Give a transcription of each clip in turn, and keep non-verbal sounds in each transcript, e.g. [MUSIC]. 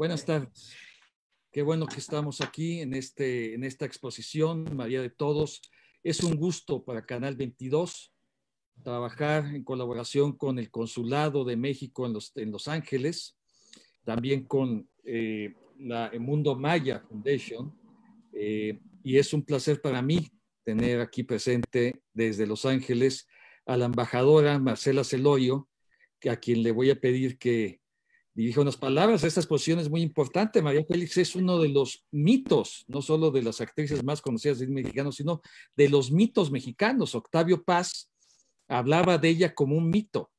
Buenas tardes. Qué bueno que estamos aquí en, este, en esta exposición, María de Todos. Es un gusto para Canal 22 trabajar en colaboración con el Consulado de México en Los, en los Ángeles, también con eh, la Mundo Maya Foundation. Eh, y es un placer para mí tener aquí presente desde Los Ángeles a la embajadora Marcela Celoyo, a quien le voy a pedir que y dijo unas palabras. Esta exposición es muy importante. María Félix es uno de los mitos, no solo de las actrices más conocidas mexicanos, sino de los mitos mexicanos. Octavio Paz hablaba de ella como un mito,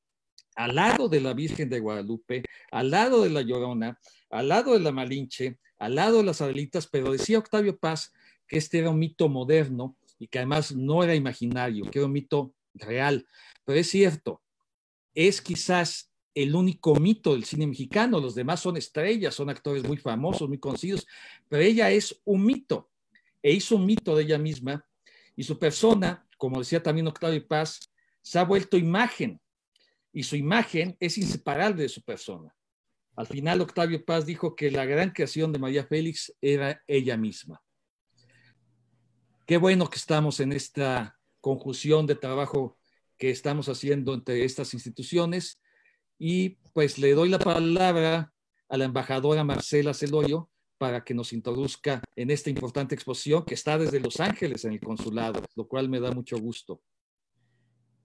al lado de la Virgen de Guadalupe, al lado de la Llorona, al lado de la Malinche, al lado de las Adelitas, pero decía Octavio Paz que este era un mito moderno y que además no era imaginario, que era un mito real. Pero es cierto, es quizás el único mito del cine mexicano. Los demás son estrellas, son actores muy famosos, muy conocidos, pero ella es un mito e hizo un mito de ella misma y su persona, como decía también Octavio Paz, se ha vuelto imagen y su imagen es inseparable de su persona. Al final, Octavio Paz dijo que la gran creación de María Félix era ella misma. Qué bueno que estamos en esta conjunción de trabajo que estamos haciendo entre estas instituciones y pues le doy la palabra a la embajadora Marcela Celoyo para que nos introduzca en esta importante exposición que está desde Los Ángeles en el consulado, lo cual me da mucho gusto.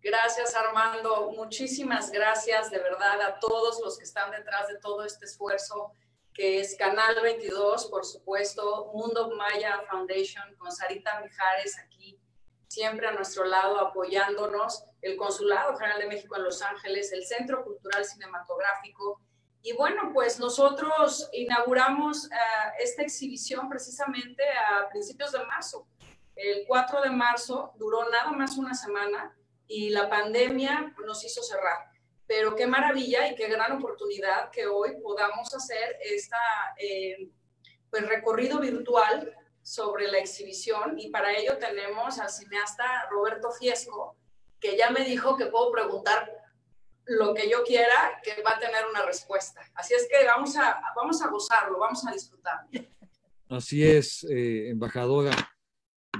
Gracias, Armando. Muchísimas gracias de verdad a todos los que están detrás de todo este esfuerzo, que es Canal 22, por supuesto, Mundo Maya Foundation, con Sarita Mijares aquí siempre a nuestro lado apoyándonos, el Consulado General de México en Los Ángeles, el Centro Cultural Cinematográfico. Y bueno, pues nosotros inauguramos eh, esta exhibición precisamente a principios de marzo. El 4 de marzo duró nada más una semana y la pandemia nos hizo cerrar. Pero qué maravilla y qué gran oportunidad que hoy podamos hacer este recorrido virtual sobre la exhibición y para ello tenemos al cineasta Roberto Fiesco, que ya me dijo que puedo preguntar lo que yo quiera, que va a tener una respuesta. Así es que vamos a, vamos a gozarlo, vamos a disfrutar. Así es, eh, embajadora.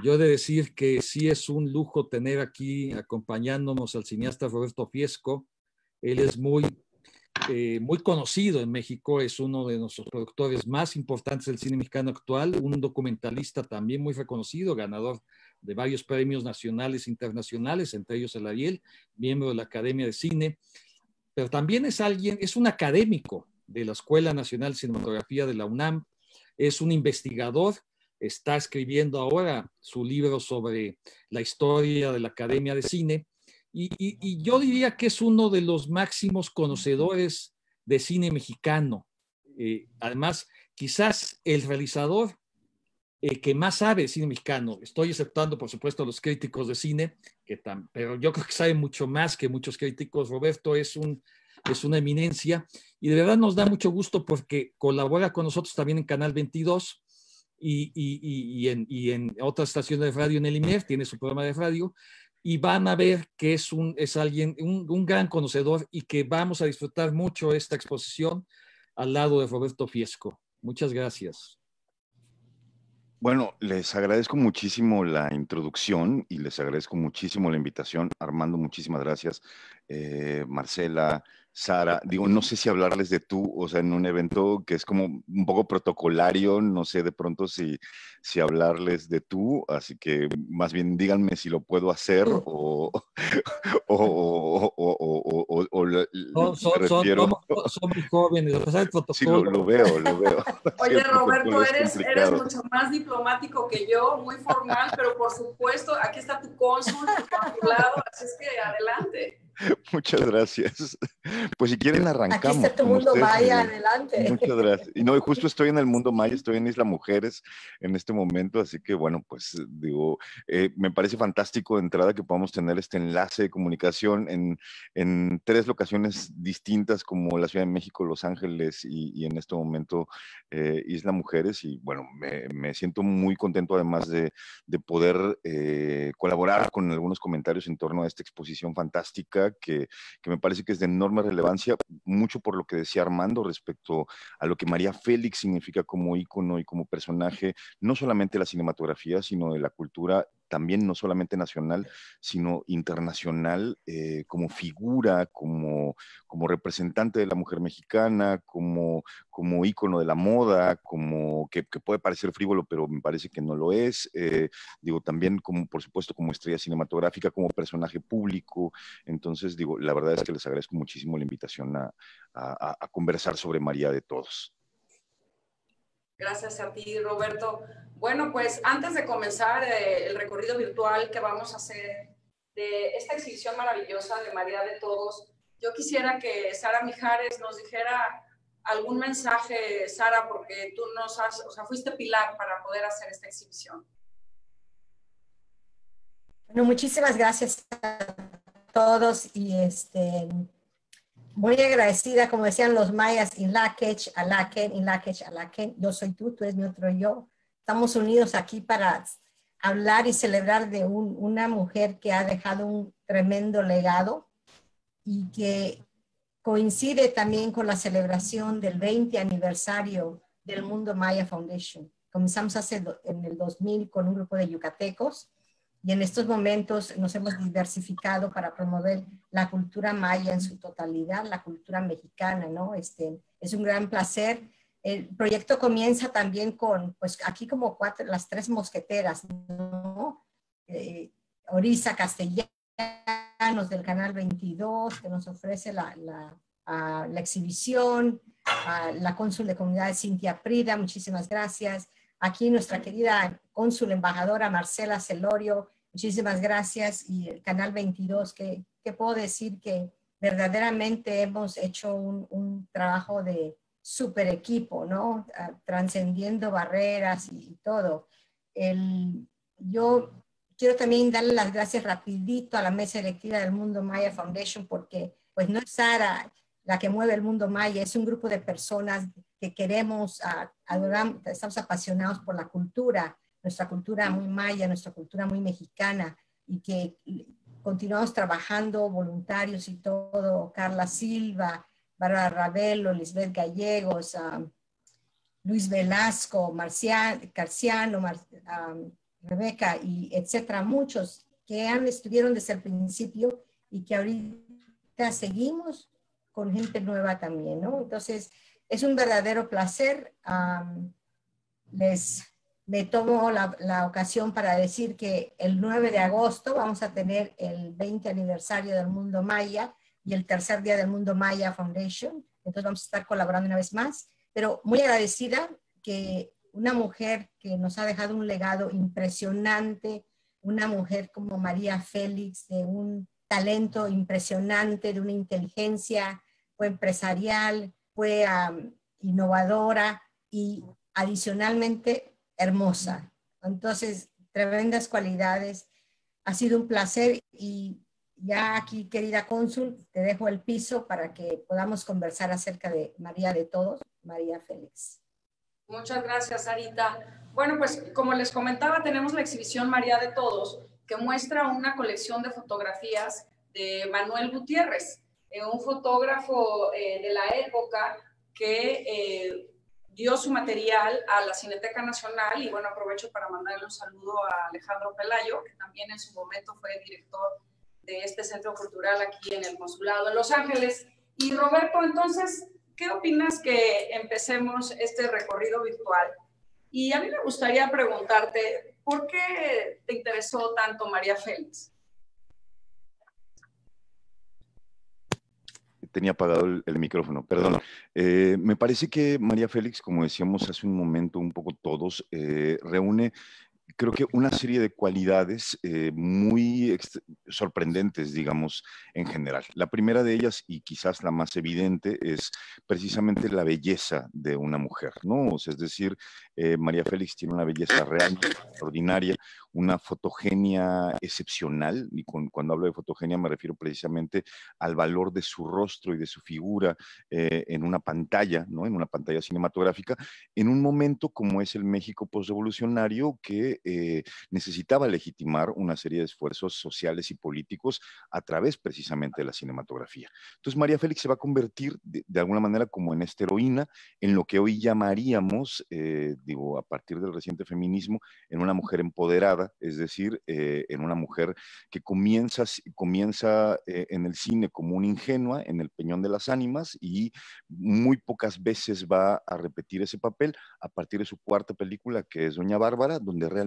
Yo he de decir que sí es un lujo tener aquí acompañándonos al cineasta Roberto Fiesco. Él es muy eh, muy conocido en México, es uno de nuestros productores más importantes del cine mexicano actual, un documentalista también muy reconocido, ganador de varios premios nacionales e internacionales, entre ellos el Ariel, miembro de la Academia de Cine, pero también es alguien, es un académico de la Escuela Nacional de Cinematografía de la UNAM, es un investigador, está escribiendo ahora su libro sobre la historia de la Academia de Cine y, yo diría que es uno de los máximos conocedores de cine mexicano. Eh, además, quizás el realizador que más sabe de cine mexicano, estoy aceptando por supuesto a los críticos de cine, que pero yo creo que sabe mucho más que muchos críticos. Roberto es, un, es una eminencia y de verdad nos da mucho gusto porque colabora con nosotros también en Canal 22. Y, y, en, y, en, otras estaciones de radio en el IMER, tiene su programa de radio, y van a ver que es, un, es alguien, un, gran conocedor y que vamos a disfrutar mucho esta exposición al lado de Roberto Fiesco. Muchas gracias. Bueno, les agradezco muchísimo la introducción y les agradezco muchísimo la invitación. Armando, muchísimas gracias. Eh, Marcela, Sara, digo, no sé si hablarles de tú, o sea, en un evento que es como un poco protocolario, no sé de pronto si, hablarles de tú, así que más bien díganme si lo puedo hacer o... Son jóvenes, o sea, el protocolo. [LAUGHS] Sí, lo, veo, lo veo. [LAUGHS] [LAUGHS] Oye, Roberto, eres, mucho más diplomático que yo, muy formal, pero por supuesto, aquí está tu cónsul, tu consulado, así es que adelante. Muchas gracias. Pues si quieren arrancamos. Aquí está tu mundo maya, eh, adelante. Muchas gracias. Y no, justo [LAUGHS] estoy en el mundo maya, estoy en Isla Mujeres en este momento, así que bueno, pues digo, eh, me parece fantástico de entrada que podamos tener este enlace de comunicación en, tres locaciones distintas como la Ciudad de México, Los Ángeles y, en este momento eh, Isla Mujeres. Y bueno, me, siento muy contento además de, poder colaborar con algunos comentarios en torno a esta exposición fantástica que, que me parece que es de enorme relevancia, mucho por lo que decía Armando respecto a lo que María Félix significa como ícono y como personaje, no solamente de la cinematografía, sino de la cultura también no solamente nacional, sino internacional, eh, como figura, como, representante de la mujer mexicana, como, como ícono de la moda, como que, puede parecer frívolo, pero me parece que no lo es. Eh, digo, también como, por supuesto, como estrella cinematográfica, como personaje público. Entonces, digo, la verdad es que les agradezco muchísimo la invitación a conversar sobre María de Todos. Gracias a ti, Roberto. Bueno, pues antes de comenzar eh, el recorrido virtual que vamos a hacer de esta exhibición maravillosa de María de Todos, yo quisiera que Sara Mijares nos dijera algún mensaje, Sara, porque tú nos has, o sea, fuiste pilar para poder hacer esta exhibición. Bueno, muchísimas gracias a todos y este, muy agradecida, como decían los mayas, Inlakech, Alaken, Inlakech, Alaken, yo soy tú, tú eres mi otro yo. Estamos unidos aquí para hablar y celebrar de una mujer que ha dejado un tremendo legado y que coincide también con la celebración del 20 aniversario del Mundo Maya Foundation. Comenzamos hace, en el 2000 con un grupo de yucatecos y en estos momentos nos hemos diversificado para promover la cultura maya en su totalidad, la cultura mexicana, ¿no? Este, es un gran placer. El proyecto comienza también con, pues aquí como cuatro, las tres mosqueteras, ¿no? Eh, Orisa Castellanos del Canal 22, que nos ofrece la, la, exhibición, la cónsul de comunidad Cintia Prida, muchísimas gracias. Aquí nuestra querida cónsul embajadora Marcela Celorio, Muchísimas gracias y el Canal 22, que, puedo decir que verdaderamente hemos hecho un, trabajo de super equipo, ¿no? Ah, Transcendiendo barreras y todo. yo quiero también darle las gracias rapidito a la mesa directiva del Mundo Maya Foundation porque pues no es Sara la que mueve el Mundo Maya, es un grupo de personas que queremos, ah, estamos apasionados por la cultura nuestra cultura muy maya, nuestra cultura muy mexicana, y que continuamos trabajando voluntarios y todo, Carla Silva, Bárbara Ravelo, Lisbeth Gallegos, um, Luis Velasco, Marciano, Carciano, um, Rebeca, y etcétera, muchos que han, estuvieron desde el principio y que ahorita seguimos con gente nueva también, ¿no? Entonces, es un verdadero placer. Um, les me tomo la, ocasión para decir que el 9 de agosto vamos a tener el 20 aniversario del Mundo Maya y el tercer día del Mundo Maya Foundation. Entonces vamos a estar colaborando una vez más, pero muy agradecida que una mujer que nos ha dejado un legado impresionante, una mujer como María Félix, de un talento impresionante, de una inteligencia, fue empresarial, fue um, innovadora y adicionalmente hermosa. Entonces, tremendas cualidades. Ha sido un placer y ya aquí, querida cónsul, te dejo el piso para que podamos conversar acerca de María de todos, María Félix. Muchas gracias, Arita. Bueno, pues como les comentaba, tenemos la exhibición María de Todos, que muestra una colección de fotografías de Manuel Gutiérrez, eh, un fotógrafo eh, de la época que eh, dio su material a la Cineteca Nacional y bueno, aprovecho para mandarle un saludo a Alejandro Pelayo, que también en su momento fue director de este centro cultural aquí en el Consulado de Los Ángeles. Y Roberto, entonces, ¿qué opinas que empecemos este recorrido virtual? Y a mí me gustaría preguntarte, ¿por qué te interesó tanto María Félix? tenía apagado el, micrófono, perdón. Eh, me parece que María Félix, como decíamos hace un momento, un poco todos, eh, reúne creo que una serie de cualidades eh, muy sorprendentes, digamos, en general. La primera de ellas, y quizás la más evidente, es precisamente la belleza de una mujer, ¿no? es decir, eh, María Félix tiene una belleza real, extraordinaria, una fotogenia excepcional, y cuando hablo de fotogenia me refiero precisamente al valor de su rostro y de su figura eh, en una pantalla, ¿no? En una pantalla cinematográfica, en un momento como es el México postrevolucionario que eh, necesitaba legitimar una serie de esfuerzos sociales y políticos a través precisamente de la cinematografía. Entonces María Félix se va a convertir de, alguna manera como en esta heroína, en lo que hoy llamaríamos, eh, digo, a partir del reciente feminismo, en una mujer empoderada, es decir, eh, en una mujer que comienza, comienza en el cine como una ingenua, en el peñón de las ánimas y muy pocas veces va a repetir ese papel a partir de su cuarta película, que es Doña Bárbara, donde realmente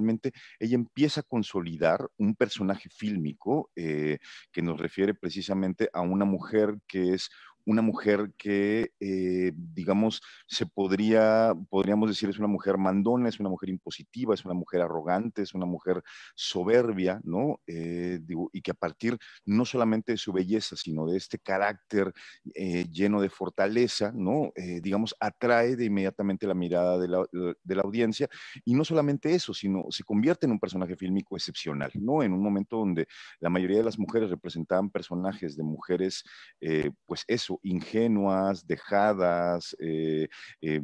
ella empieza a consolidar un personaje fílmico eh, que nos refiere precisamente a una mujer que es una mujer que, eh, digamos, se podría, podríamos decir, es una mujer mandona, es una mujer impositiva, es una mujer arrogante, es una mujer soberbia, ¿no? Eh, y que a partir no solamente de su belleza, sino de este carácter eh, lleno de fortaleza, ¿no? digamos, atrae de inmediatamente la mirada de la, audiencia. Y no solamente eso, sino se convierte en un personaje fílmico excepcional, ¿no? En un momento donde la mayoría de las mujeres representaban personajes de mujeres, pues eso, ingenuas, dejadas, eh, eh,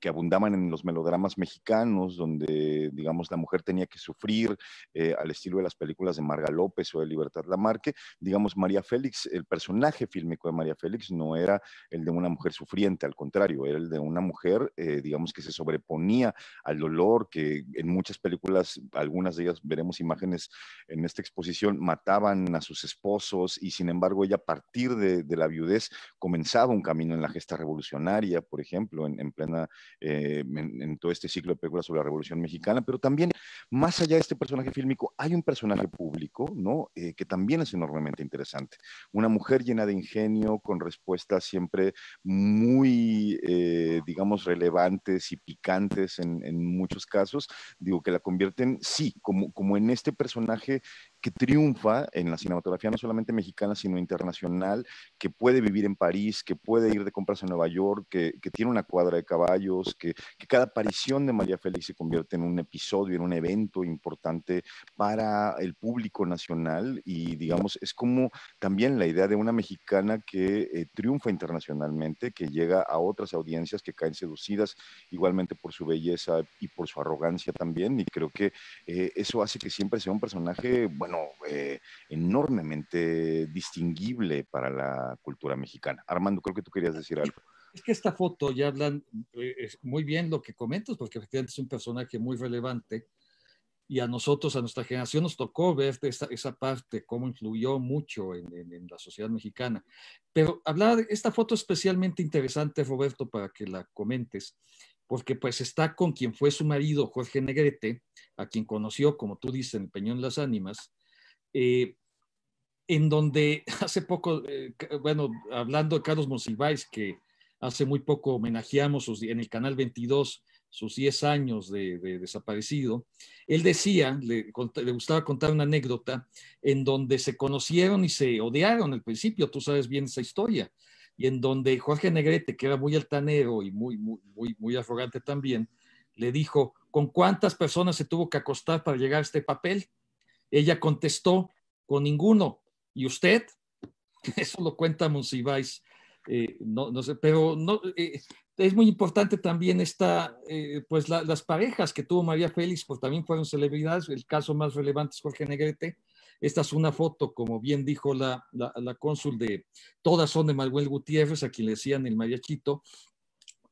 que, abundaban en los melodramas mexicanos, donde, digamos, la mujer tenía que sufrir eh, al estilo de las películas de Marga López o de Libertad Lamarque. Digamos, María Félix, el personaje fílmico de María Félix no era el de una mujer sufriente, al contrario, era el de una mujer, digamos, que se sobreponía al dolor, que en muchas películas, algunas de ellas veremos imágenes en esta exposición, mataban a sus esposos y sin embargo ella a partir de la viudez comenzaba un camino en la gesta revolucionaria, por ejemplo, en, plena, eh, en, todo este ciclo de películas sobre la Revolución Mexicana, pero también, más allá de este personaje fílmico, hay un personaje público, ¿no? Eh, que también es enormemente interesante. Una mujer llena de ingenio, con respuestas siempre muy, eh, digamos, relevantes y picantes en, muchos casos, digo, que la convierten, sí, como, como en este personaje que triunfa en la cinematografía no solamente mexicana, sino internacional, que puede vivir en París, que puede ir de compras a Nueva York, que, tiene una cuadra de caballos, que, cada aparición de María Félix se convierte en un episodio, en un evento importante para el público nacional y digamos, es como también la idea de una mexicana que eh, triunfa internacionalmente, que llega a otras audiencias que caen seducidas igualmente por su belleza y por su arrogancia también y creo que eh, eso hace que siempre sea un personaje, bueno, eh, enormemente distinguible para la cultura mexicana. Armando, creo que tú querías decir algo. Es que esta foto ya hablan eh, es muy bien lo que comentas, porque efectivamente es un personaje muy relevante y a nosotros, a nuestra generación, nos tocó ver esa, esa parte, cómo influyó mucho en, la sociedad mexicana. Pero hablar de esta foto especialmente interesante, Roberto, para que la comentes, porque pues está con quien fue su marido, Jorge Negrete, a quien conoció, como tú dices, en Peñón Las Ánimas, eh, en donde [LAUGHS] hace poco, eh, bueno, hablando de Carlos Monsiváis, que hace muy poco homenajeamos en el Canal 22 sus 10 años de, desaparecido, él decía, le, gustaba contar una anécdota en donde se conocieron y se odiaron al principio, tú sabes bien esa historia, y en donde Jorge Negrete, que era muy altanero y muy, muy, muy, muy arrogante también, le dijo, ¿con cuántas personas se tuvo que acostar para llegar a este papel? Ella contestó, con ninguno. ¿Y usted? [LAUGHS] Eso lo cuenta Monsiváis. Eh, no, no, sé, pero no, eh, es muy importante también esta, eh, pues las parejas que tuvo María Félix, pues también fueron celebridades. El caso más relevante es Jorge Negrete. Esta es una foto, como bien dijo la, cónsul de todas son de Manuel Gutiérrez, a quien le decían el mariachito,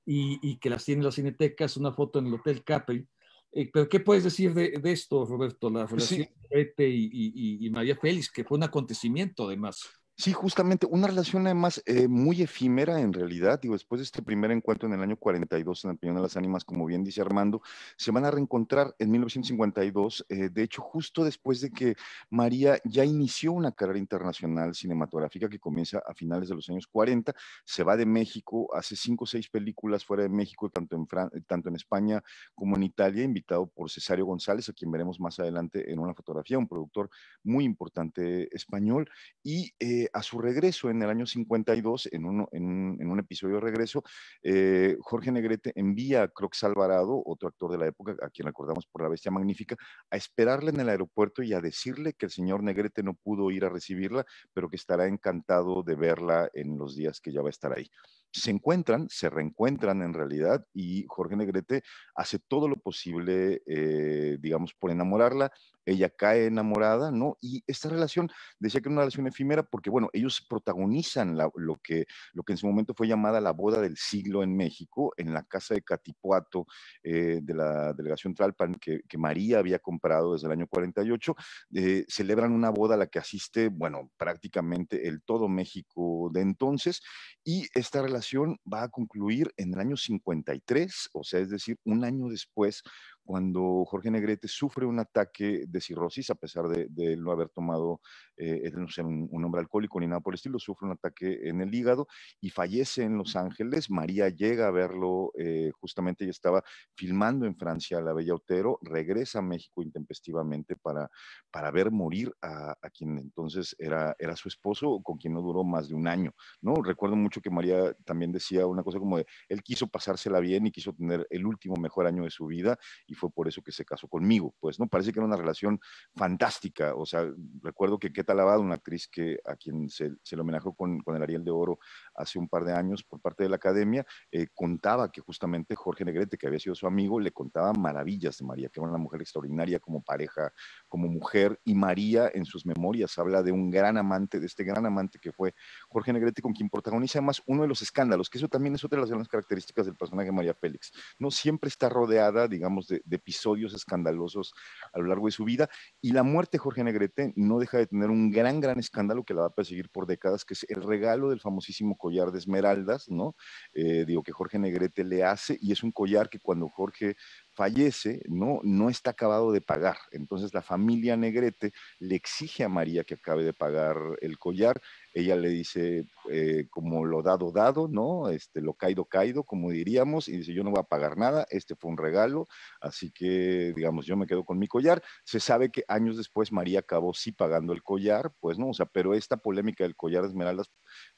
y, y que las tiene la Cineteca. Es una foto en el Hotel Capri eh, pero ¿qué puedes decir de, esto, Roberto? La pues relación entre y, y, María Félix, que fue un acontecimiento además. Sí, justamente, una relación además eh, muy efímera en realidad. Digo, después de este primer encuentro en el año 42 en la Peñón de las Ánimas, como bien dice Armando, se van a reencontrar en 1952, eh, de hecho, justo después de que María ya inició una carrera internacional cinematográfica que comienza a finales de los años 40, se va de México, hace cinco o seis películas fuera de México, tanto en, tanto en España como en Italia, invitado por Cesario González, a quien veremos más adelante en una fotografía, un productor muy importante español, y... Eh, a su regreso en el año 52, en, en, un, episodio de regreso, eh, Jorge Negrete envía a Crox Alvarado, otro actor de la época, a quien recordamos por La Bestia Magnífica, a esperarle en el aeropuerto y a decirle que el señor Negrete no pudo ir a recibirla, pero que estará encantado de verla en los días que ya va a estar ahí se encuentran, se reencuentran en realidad y Jorge Negrete hace todo lo posible, eh, digamos, por enamorarla, ella cae enamorada, ¿no? Y esta relación, decía que era una relación efímera porque, bueno, ellos protagonizan lo, que, lo que en su momento fue llamada la boda del siglo en México, en la casa de Catipuato, eh, de la delegación Tlalpan, que, que, María había comprado desde el año 48, eh, celebran una boda a la que asiste, bueno, prácticamente el todo México de entonces, y esta relación va a concluir en el año 53, o sea, es decir, un año después cuando Jorge Negrete sufre un ataque de cirrosis, a pesar de, no haber tomado eh, no sé, un, hombre alcohólico ni nada por el estilo, sufre un ataque en el hígado y fallece en Los Ángeles. María llega a verlo, eh, justamente ella estaba filmando en Francia La Bella Otero, regresa a México intempestivamente para, para ver morir a, quien entonces era, era su esposo, con quien no duró más de un año. ¿no? Recuerdo mucho que María también decía una cosa como de, él quiso pasársela bien y quiso tener el último mejor año de su vida y fue por eso que se casó conmigo, pues, ¿no? Parece que era una relación fantástica, o sea, recuerdo que Keta Lavado, una actriz que, a quien se, le homenajeó con, el Ariel de Oro hace un par de años por parte de la Academia, eh, contaba que justamente Jorge Negrete, que había sido su amigo, le contaba maravillas de María, que era una mujer extraordinaria como pareja, como mujer, y María en sus memorias habla de un gran amante, de este gran amante que fue Jorge Negrete, con quien protagoniza además uno de los escándalos, que eso también es otra de las grandes características del personaje de María Félix, ¿no? Siempre está rodeada, digamos, de, de episodios escandalosos a lo largo de su vida. Y la muerte de Jorge Negrete no deja de tener un gran, gran escándalo que la va a perseguir por décadas, que es el regalo del famosísimo collar de esmeraldas, ¿no? Eh, digo, que Jorge Negrete le hace, y es un collar que cuando Jorge fallece, ¿no? no está acabado de pagar. Entonces la familia Negrete le exige a María que acabe de pagar el collar. Ella le dice, eh, como lo dado, dado, ¿no? Este, lo caído, caído, como diríamos, y dice, yo no voy a pagar nada, este fue un regalo, así que, digamos, yo me quedo con mi collar. Se sabe que años después María acabó sí pagando el collar, pues, ¿no? O sea, pero esta polémica del collar de esmeraldas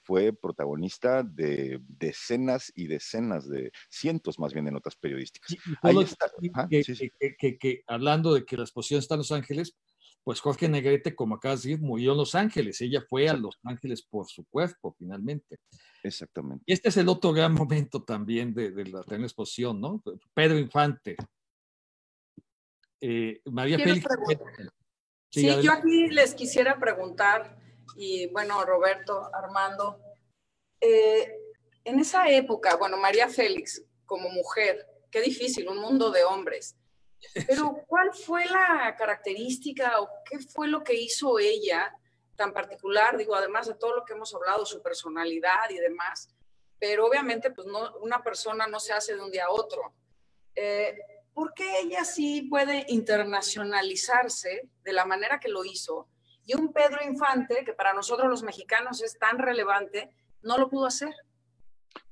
fue protagonista de decenas y decenas de cientos más bien de notas periodísticas. Que, hablando de que la exposición está en Los Ángeles, pues Jorge Negrete, como acabas de decir, murió en Los Ángeles. Ella fue a Los Ángeles por su cuerpo, finalmente. Exactamente. Y este es el otro gran momento también de, la, Transposición, exposición, ¿no? Pedro Infante. Eh, María Félix. sí yo aquí les quisiera preguntar y bueno, Roberto, Armando. Eh, en esa época, bueno, María Félix como mujer, qué difícil, un mundo de hombres. Pero [LAUGHS] ¿cuál fue la característica o qué fue lo que hizo ella tan particular? Digo, además de todo lo que hemos hablado, su personalidad y demás, pero obviamente pues no, una persona no se hace de un día a otro. Eh, ¿Por qué ella sí puede internacionalizarse de la manera que lo hizo? Y un Pedro Infante, que para nosotros los mexicanos es tan relevante, no lo pudo hacer.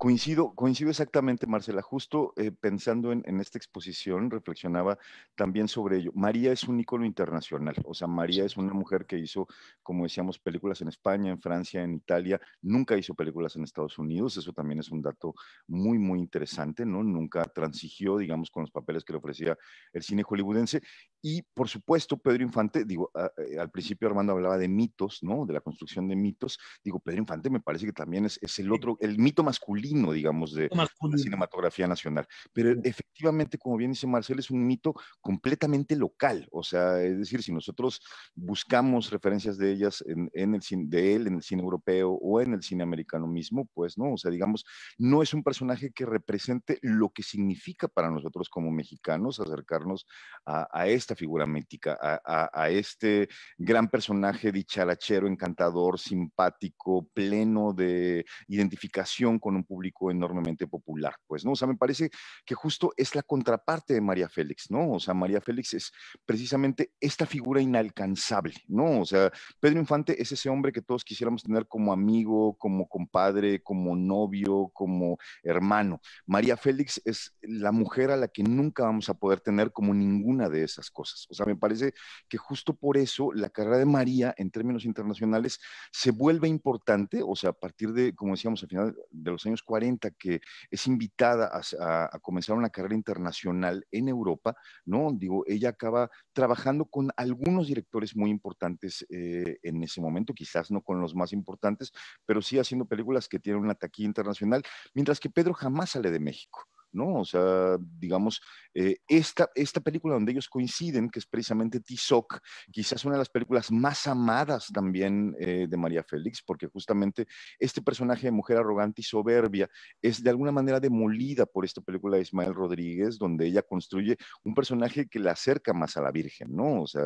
Coincido, coincido exactamente, Marcela. Justo eh, pensando en, esta exposición, reflexionaba también sobre ello. María es un ícono internacional, o sea, María es una mujer que hizo, como decíamos, películas en España, en Francia, en Italia, nunca hizo películas en Estados Unidos, eso también es un dato muy, muy interesante, ¿no? Nunca transigió, digamos, con los papeles que le ofrecía el cine hollywoodense. Y, por supuesto, Pedro Infante, digo, eh, al principio Armando hablaba de mitos, ¿no? De la construcción de mitos. Digo, Pedro Infante me parece que también es, es el otro, el mito masculino digamos, de la cinematografía nacional. Pero efectivamente, como bien dice Marcel, es un mito completamente local. O sea, es decir, si nosotros buscamos referencias de ellas en, el cine, de él en el cine europeo o en el cine americano mismo, pues no, o sea, digamos, no es un personaje que represente lo que significa para nosotros como mexicanos acercarnos a, esta figura mítica, a, este gran personaje dicharachero, encantador, simpático, pleno de identificación con un público enormemente popular, pues, ¿no? O sea, me parece que justo es la contraparte de María Félix, ¿no? O sea, María Félix es precisamente esta figura inalcanzable, ¿no? O sea, Pedro Infante es ese hombre que todos quisiéramos tener como amigo, como compadre, como novio, como hermano. María Félix es la mujer a la que nunca vamos a poder tener como ninguna de esas cosas. O sea, me parece que justo por eso la carrera de María en términos internacionales se vuelve importante, o sea, a partir de, como decíamos, al final de los años 40, que es invitada a, comenzar una carrera internacional en Europa, ¿no? Digo, ella acaba trabajando con algunos directores muy importantes eh, en ese momento, quizás no con los más importantes, pero sí haciendo películas que tienen una taquilla internacional, mientras que Pedro jamás sale de México. ¿no? O sea, digamos, eh, esta, esta película donde ellos coinciden, que es precisamente Tizoc, quizás una de las películas más amadas también eh, de María Félix, porque justamente este personaje de mujer arrogante y soberbia es de alguna manera demolida por esta película de Ismael Rodríguez, donde ella construye un personaje que la acerca más a la Virgen, ¿no? O sea,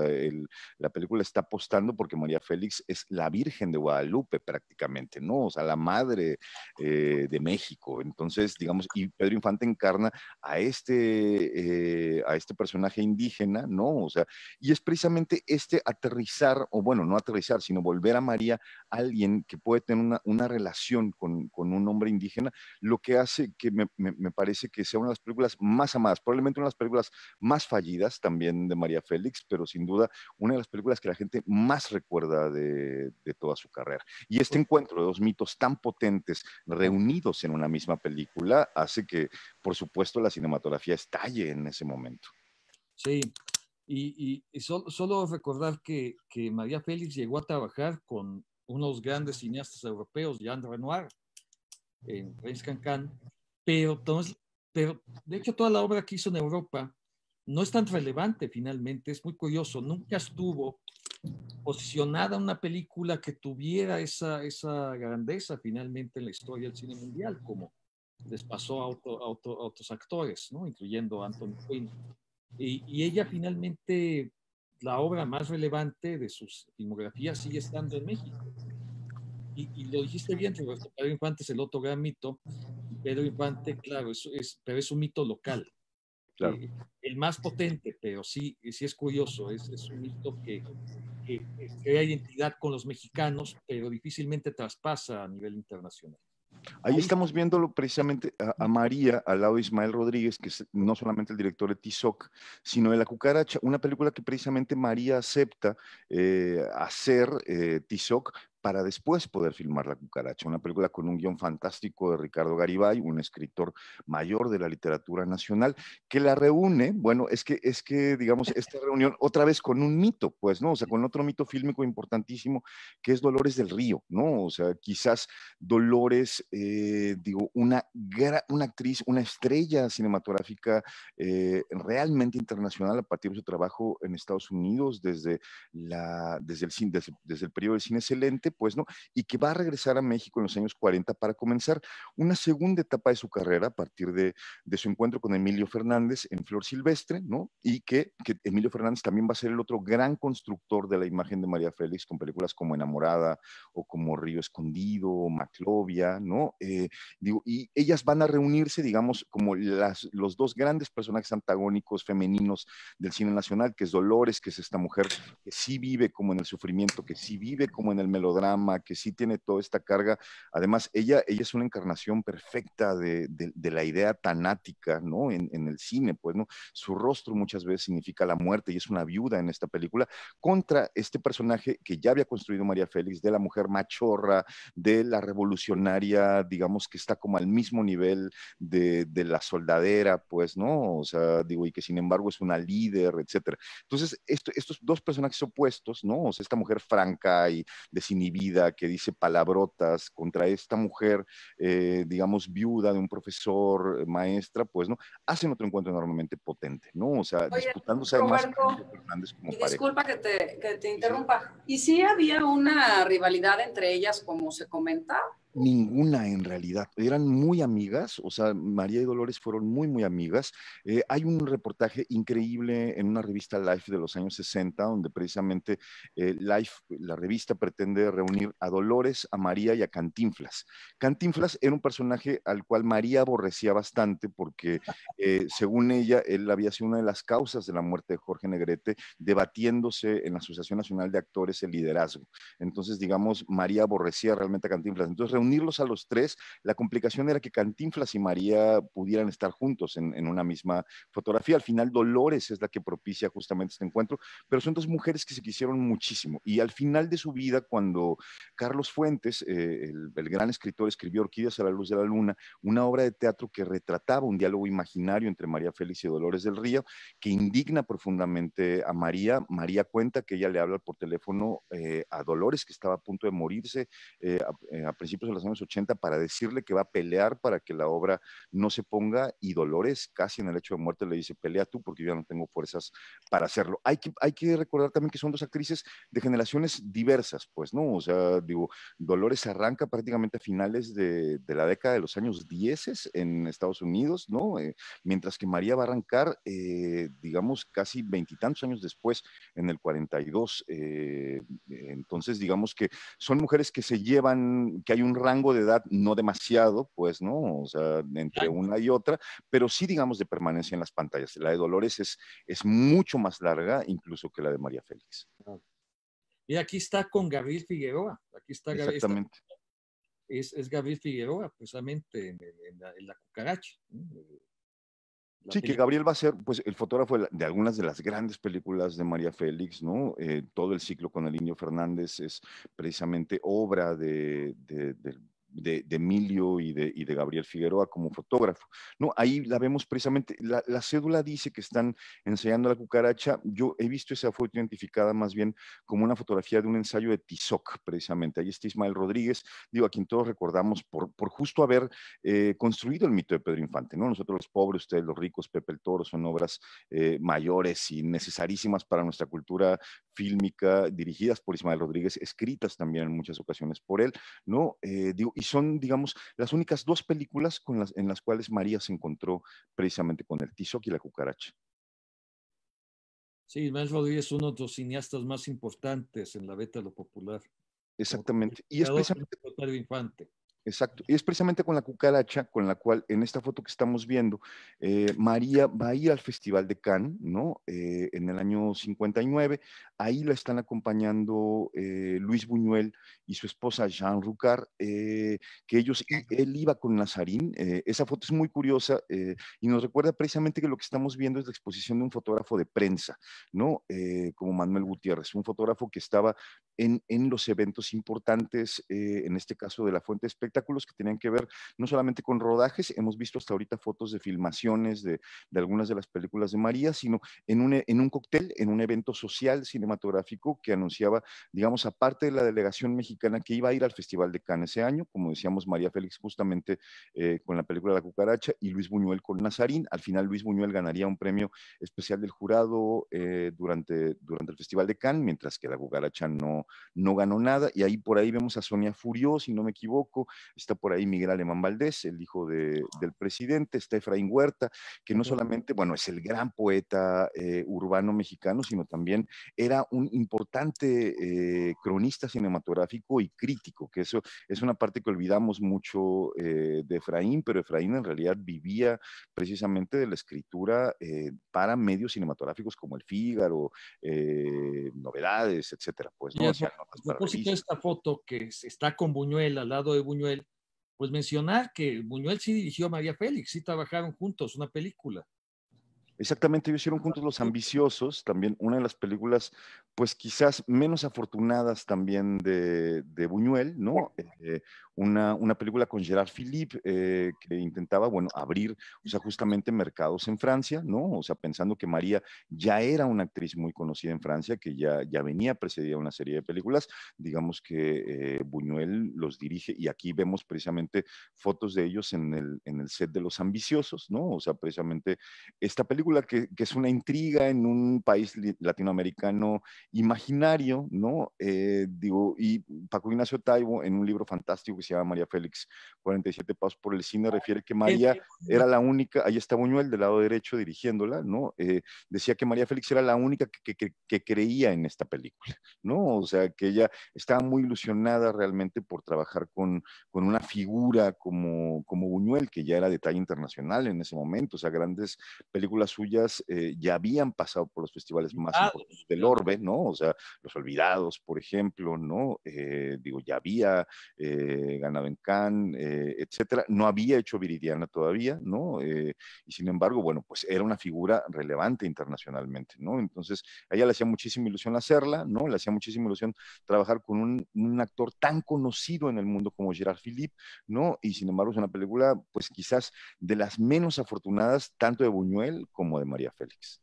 la película está apostando porque María Félix es la Virgen de Guadalupe prácticamente, ¿no? O sea, la madre eh, de México. Entonces, digamos, y Pedro Infante en encarna a este, eh, a este personaje indígena, ¿no? O sea, y es precisamente este aterrizar, o bueno, no aterrizar, sino volver a María, alguien que puede tener una, relación con, un hombre indígena, lo que hace que me, parece que sea una de las películas más amadas, probablemente una de las películas más fallidas también de María Félix, pero sin duda una de las películas que la gente más recuerda de, de toda su carrera. Y este pues encuentro de dos mitos tan potentes reunidos en una misma película hace que por supuesto, la cinematografía estalle en ese momento. Sí, y, solo, recordar que, María Félix llegó a trabajar con unos grandes cineastas europeos, Jean Renoir, en mm. Reims Cancan, pero, pero de hecho toda la obra que hizo en Europa no es tan relevante finalmente, es muy curioso, nunca estuvo posicionada una película que tuviera esa, esa grandeza finalmente en la historia del cine mundial, como les pasó a, otros actores, ¿no? incluyendo a Anthony Quinn. Y, ella finalmente, la obra más relevante de sus filmografías sigue estando en México. Y, lo dijiste bien, Pedro Infante es el otro gran mito. Pedro Infante, claro, es, es pero es un mito local. Claro. Eh, el más potente, pero sí, sí es curioso, es, un mito que crea identidad con los mexicanos, pero difícilmente traspasa a nivel internacional. Ahí estamos viendo precisamente a, María al lado de Ismael Rodríguez, que es no solamente el director de Tizoc, sino de La Cucaracha, una película que precisamente María acepta eh, hacer eh, Tizoc para después poder filmar La cucaracha, una película con un guión fantástico de Ricardo Garibay, un escritor mayor de la literatura nacional, que la reúne, bueno, es que, es que digamos, [LAUGHS] esta reunión otra vez con un mito, pues, ¿no? O sea, con otro mito fílmico importantísimo, que es Dolores del Río, ¿no? O sea, quizás Dolores, eh, digo, una, una actriz, una estrella cinematográfica eh, realmente internacional a partir de su trabajo en Estados Unidos desde, la, desde, el, desde el periodo del cine excelente, pues, ¿no? Y que va a regresar a México en los años 40 para comenzar una segunda etapa de su carrera a partir de, su encuentro con Emilio Fernández en Flor Silvestre, ¿no? Y que, Emilio Fernández también va a ser el otro gran constructor de la imagen de María Félix con películas como Enamorada o como Río Escondido o Maclovia, ¿no? Eh, digo, y ellas van a reunirse, digamos, como las, los dos grandes personajes antagónicos femeninos del cine nacional, que es Dolores, que es esta mujer que sí vive como en el sufrimiento, que sí vive como en el melodrama que sí tiene toda esta carga. Además, ella, ella es una encarnación perfecta de, la idea tanática, ¿no? En, el cine, pues, ¿no? Su rostro muchas veces significa la muerte y es una viuda en esta película, contra este personaje que ya había construido María Félix, de la mujer machorra, de la revolucionaria, digamos, que está como al mismo nivel de, la soldadera, pues, ¿no? O sea, digo, y que sin embargo es una líder, etcétera. Entonces, esto, estos dos personajes opuestos, ¿no? O sea, esta mujer franca y de vida que dice palabrotas contra esta mujer, eh, digamos, viuda de un profesor, eh, maestra, pues, ¿no? Hacen otro encuentro enormemente potente, ¿no? O sea, Oye, disputándose Disculpa que te, que te, interrumpa. ¿Y si había una rivalidad entre ellas, como se comenta? Ninguna en realidad. Eran muy amigas, o sea, María y Dolores fueron muy, muy amigas. Eh, hay un reportaje increíble en una revista Life de los años 60, donde precisamente eh, Life, la revista, pretende reunir a Dolores, a María y a Cantinflas. Cantinflas era un personaje al cual María aborrecía bastante porque, eh, según ella, él había sido una de las causas de la muerte de Jorge Negrete, debatiéndose en la Asociación Nacional de Actores el liderazgo. Entonces, digamos, María aborrecía realmente a Cantinflas. Entonces, unirlos a los tres, la complicación era que Cantinflas y María pudieran estar juntos en, una misma fotografía. Al final, Dolores es la que propicia justamente este encuentro, pero son dos mujeres que se quisieron muchísimo. Y al final de su vida, cuando Carlos Fuentes, eh, el, gran escritor, escribió Orquídeas a la luz de la luna, una obra de teatro que retrataba un diálogo imaginario entre María Félix y Dolores del Río, que indigna profundamente a María. María cuenta que ella le habla por teléfono eh, a Dolores, que estaba a punto de morirse eh, a, a, principios de los años 80 para decirle que va a pelear para que la obra no se ponga y Dolores casi en el hecho de muerte le dice, pelea tú porque yo ya no tengo fuerzas para hacerlo. Hay que, hay que recordar también que son dos actrices de generaciones diversas, pues, ¿no? O sea, digo, Dolores arranca prácticamente a finales de, la década de los años 10 en Estados Unidos, ¿no? Eh, mientras que María va a arrancar, eh, digamos, casi veintitantos años después, en el 42. Eh, entonces, digamos que son mujeres que se llevan, que hay un rango de edad no demasiado, pues, ¿no? O sea, entre una y otra, pero sí, digamos, de permanencia en las pantallas. La de Dolores es, es mucho más larga incluso que la de María Félix. Y ah. aquí está con Gabriel Figueroa. Aquí está Gabriel. Exactamente. es, es, Gabriel Figueroa, precisamente, en, la, en la cucaracha sí, que Gabriel va a ser, pues, el fotógrafo de, algunas de las grandes películas de María Félix, ¿no? Eh, todo el ciclo con el niño Fernández es precisamente obra de, del de, Emilio y de, Gabriel Figueroa como fotógrafo. No, ahí la vemos precisamente, la, cédula dice que están ensayando la cucaracha, yo he visto esa foto identificada más bien como una fotografía de un ensayo de Tizoc, precisamente. Ahí está Ismael Rodríguez, digo, a quien todos recordamos por, justo haber eh, construido el mito de Pedro Infante, ¿no? Nosotros los pobres, ustedes los ricos, Pepe el Toro, son obras eh, mayores y necesarísimas para nuestra cultura fílmica, dirigidas por Ismael Rodríguez, escritas también en muchas ocasiones por él, ¿no? Eh, digo, y son, digamos, las únicas dos películas con las, en las cuales María se encontró precisamente con el Tizoc y la cucaracha. Sí, Ismael Rodríguez es uno de los cineastas más importantes en la beta de lo popular. Exactamente. Y especialmente precisamente... Infante. Exacto. Y es precisamente con la cucaracha con la cual en esta foto que estamos viendo, eh, María va a ir al Festival de Cannes, ¿no? Eh, en el año 59. Ahí la están acompañando eh, Luis Buñuel y su esposa Jean Rucard, que ellos, él iba con Nazarín. esa foto es muy curiosa y nos recuerda precisamente que lo que estamos viendo es la exposición de un fotógrafo de prensa, ¿no? como Manuel Gutiérrez, un fotógrafo que estaba en, los eventos importantes, eh, en este caso de la Fuente de Espectáculos, que tenían que ver no solamente con rodajes, hemos visto hasta ahorita fotos de filmaciones de, algunas de las películas de María, sino en un, en un cóctel, en un evento social cinematográfico que anunciaba, digamos, aparte de la delegación mexicana que iba a ir al Festival de Cannes ese año, como decíamos María Félix justamente eh, con la película La Cucaracha y Luis Buñuel con Nazarín. Al final Luis Buñuel ganaría un premio especial del jurado eh, durante, durante el Festival de Cannes, mientras que La Cucaracha no, no ganó nada, y ahí por ahí vemos a Sonia Furió, si no me equivoco, está por ahí Miguel Alemán Valdés, el hijo del presidente, está Efraín Huerta, que no solamente, bueno, es el gran poeta eh, urbano mexicano, sino también era un importante eh, cronista cinematográfico y crítico, que eso es una parte que olvidamos mucho eh, de Efraín, pero Efraín en realidad vivía precisamente de la escritura para medios cinematográficos como El Fígaro, Novedades, etcétera. Pues, ¿no? Pues, a propósito esta foto que está con Buñuel, al lado de Buñuel, pues mencionar que Buñuel sí dirigió a María Félix, sí trabajaron juntos una película. Exactamente, ellos hicieron juntos Los Ambiciosos, también una de las películas, pues quizás menos afortunadas también de, Buñuel, ¿no? Eh, una, película con Gerard Philippe eh, que intentaba, bueno, abrir, o sea, justamente mercados en Francia, ¿no? O sea, pensando que María ya era una actriz muy conocida en Francia, que ya, ya venía precedida una serie de películas, digamos que eh, Buñuel los dirige y aquí vemos precisamente fotos de ellos en el, en el set de Los Ambiciosos, ¿no? O sea, precisamente esta película que, es una intriga en un país latinoamericano imaginario, ¿no? Eh, digo, y Paco Ignacio Taibo, en un libro fantástico que se llama María Félix, 47 Pasos por el Cine, refiere que María era la única, ahí está Buñuel del lado derecho dirigiéndola, ¿no? Eh, decía que María Félix era la única que, creía en esta película, ¿no? O sea, que ella estaba muy ilusionada realmente por trabajar con, una figura como, como Buñuel, que ya era de talla internacional en ese momento, o sea, grandes películas suyas eh, ya habían pasado por los festivales más importantes del orbe, ¿no? O sea, Los Olvidados, por ejemplo, ¿no? Eh, digo, ya había eh, ganado en Cannes, etcétera. No había hecho Viridiana todavía, ¿no? y sin embargo, bueno, pues era una figura relevante internacionalmente, ¿no? Entonces, a ella le hacía muchísima ilusión hacerla, ¿no? Le hacía muchísima ilusión trabajar con un, actor tan conocido en el mundo como Gerard Philippe, ¿no? Y sin embargo, es una película, pues quizás de las menos afortunadas, tanto de Buñuel como como de María Félix.